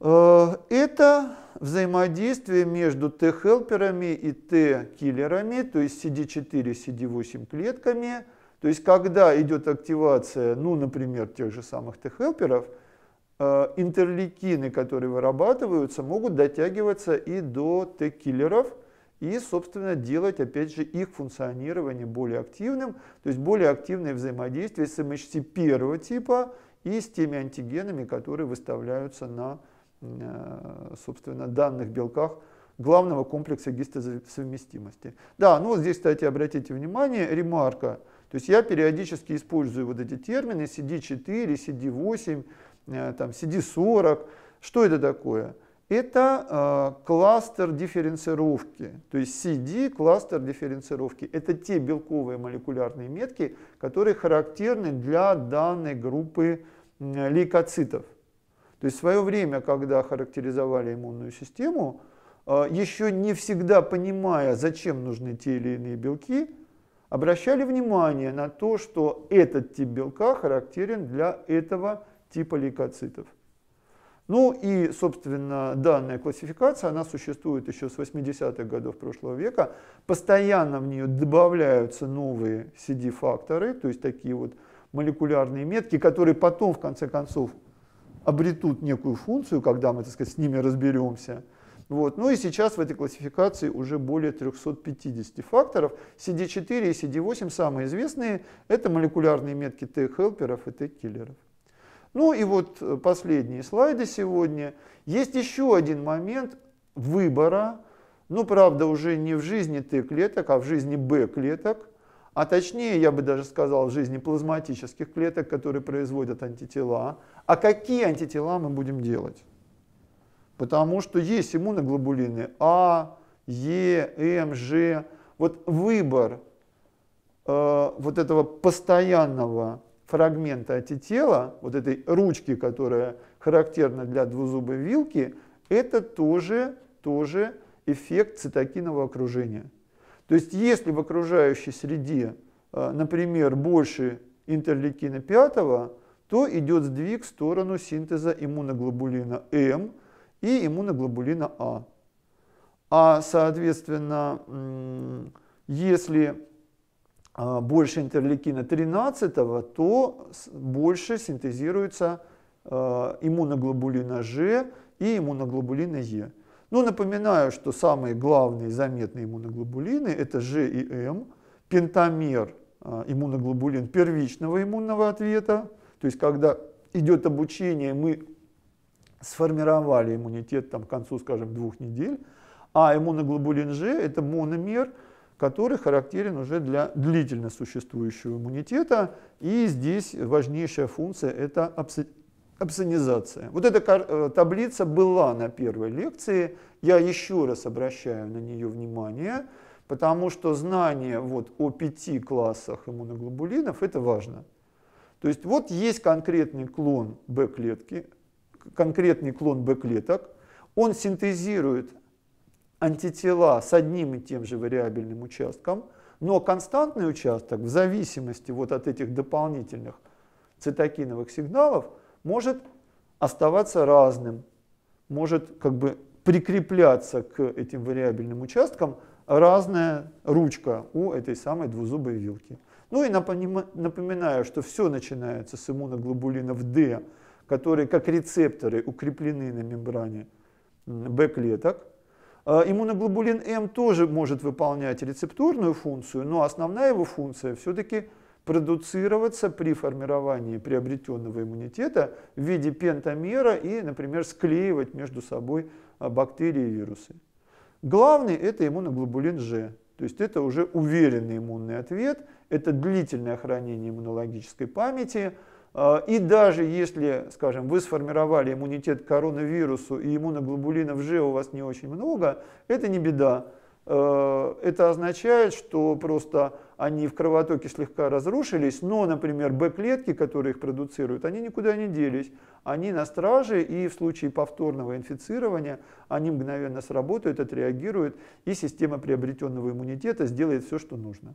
Speaker 1: Э, это взаимодействие между Т-хелперами и Т-киллерами, то есть CD4, CD8 клетками. То есть когда идет активация, ну, например, тех же самых Т-хелперов, интерлейкины, которые вырабатываются, могут дотягиваться и до Т-киллеров – и, собственно, делать, опять же, их функционирование более активным, то есть более активное взаимодействие с МХЦ первого типа и с теми антигенами, которые выставляются на, э, собственно, данных белках главного комплекса гистосовместимости. Да, ну вот здесь, кстати, обратите внимание, ремарка, то есть я периодически использую вот эти термины CD4, CD8, э, там, CD40. Что это такое? Это э, кластер дифференцировки, то есть CD кластер дифференцировки. Это те белковые молекулярные метки, которые характерны для данной группы э, лейкоцитов. То есть в свое время, когда характеризовали иммунную систему, э, еще не всегда понимая, зачем нужны те или иные белки, обращали внимание на то, что этот тип белка характерен для этого типа лейкоцитов. Ну и, собственно, данная классификация, она существует еще с 80-х годов прошлого века. Постоянно в нее добавляются новые CD-факторы, то есть такие вот молекулярные метки, которые потом, в конце концов, обретут некую функцию, когда мы, так сказать, с ними разберемся. Вот. Ну и сейчас в этой классификации уже более 350 факторов. CD4 и CD8 самые известные – это молекулярные метки Т-хелперов и Т-киллеров. Ну и вот э, последние слайды сегодня. Есть еще один момент выбора, ну правда уже не в жизни Т-клеток, а в жизни Б-клеток, а точнее, я бы даже сказал, в жизни плазматических клеток, которые производят антитела. А какие антитела мы будем делать? Потому что есть иммуноглобулины А, Е, М, Ж. Вот выбор э, вот этого постоянного фрагмента антитела, вот этой ручки, которая характерна для двузубой вилки, это тоже, тоже эффект цитокинового окружения. То есть если в окружающей среде, э, например, больше интерлейкина 5, то идет сдвиг в сторону синтеза иммуноглобулина М и иммуноглобулина А. А, соответственно, если а, больше интерлейкина 13, то больше синтезируется а, иммуноглобулина G и иммуноглобулина Е. E. Но ну, напоминаю, что самые главные заметные иммуноглобулины это G и М, пентамер а, иммуноглобулин первичного иммунного ответа, то есть когда идет обучение, мы сформировали иммунитет там, к концу, скажем, двух недель, а иммуноглобулин G это мономер, который характерен уже для длительно существующего иммунитета. И здесь важнейшая функция – это абсонизация. Вот эта э, таблица была на первой лекции, я еще раз обращаю на нее внимание, потому что знание вот о пяти классах иммуноглобулинов – это важно. То есть вот есть конкретный клон Б-клетки, конкретный клон Б-клеток, он синтезирует антитела с одним и тем же вариабельным участком, но константный участок в зависимости вот от этих дополнительных цитокиновых сигналов может оставаться разным, может как бы прикрепляться к этим вариабельным участкам разная ручка у этой самой двузубой вилки. Ну и напоминаю, что все начинается с иммуноглобулинов D, которые как рецепторы укреплены на мембране b клеток Э, иммуноглобулин М тоже может выполнять рецепторную функцию, но основная его функция все-таки продуцироваться при формировании приобретенного иммунитета в виде пентамера и, например, склеивать между собой э, бактерии и вирусы. Главный – это иммуноглобулин G, то есть это уже уверенный иммунный ответ, это длительное хранение иммунологической памяти – а, и даже если, скажем, вы сформировали иммунитет к коронавирусу и иммуноглобулинов G у вас не очень много, это не беда. А, это означает, что просто они в кровотоке слегка разрушились, но, например, Б-клетки, которые их продуцируют, они никуда не делись. Они на страже, и в случае повторного инфицирования они мгновенно сработают, отреагируют, и система приобретенного иммунитета сделает все, что нужно.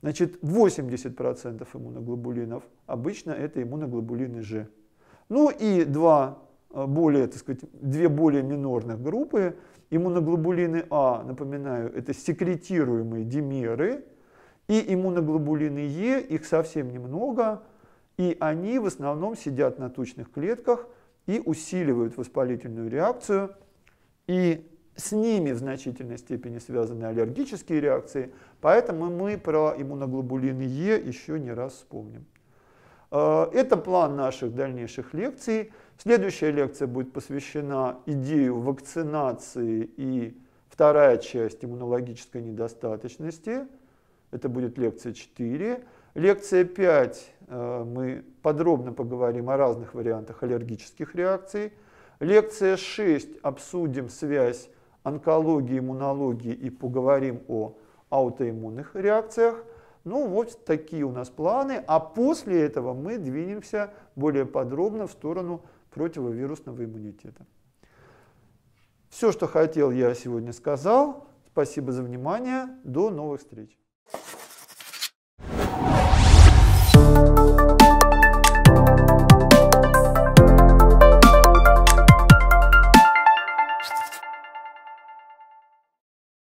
Speaker 1: Значит, 80% иммуноглобулинов, обычно это иммуноглобулины G. Ну и два э, более, так сказать, две более минорных группы. Иммуноглобулины А, напоминаю, это секретируемые димеры, и иммуноглобулины Е, их совсем немного, и они в основном сидят на тучных клетках и усиливают воспалительную реакцию. И с ними в значительной степени связаны аллергические реакции, поэтому мы про иммуноглобулин Е еще не раз вспомним. Э, это план наших дальнейших лекций. Следующая лекция будет посвящена идею вакцинации и вторая часть иммунологической недостаточности. Это будет лекция 4. Лекция 5 э, мы подробно поговорим о разных вариантах аллергических реакций. Лекция 6 обсудим связь онкологии, иммунологии и поговорим о аутоиммунных реакциях. Ну, вот такие у нас планы. А после этого мы двинемся более подробно в сторону противовирусного иммунитета. Все, что хотел, я сегодня сказал. Спасибо за внимание. До новых встреч.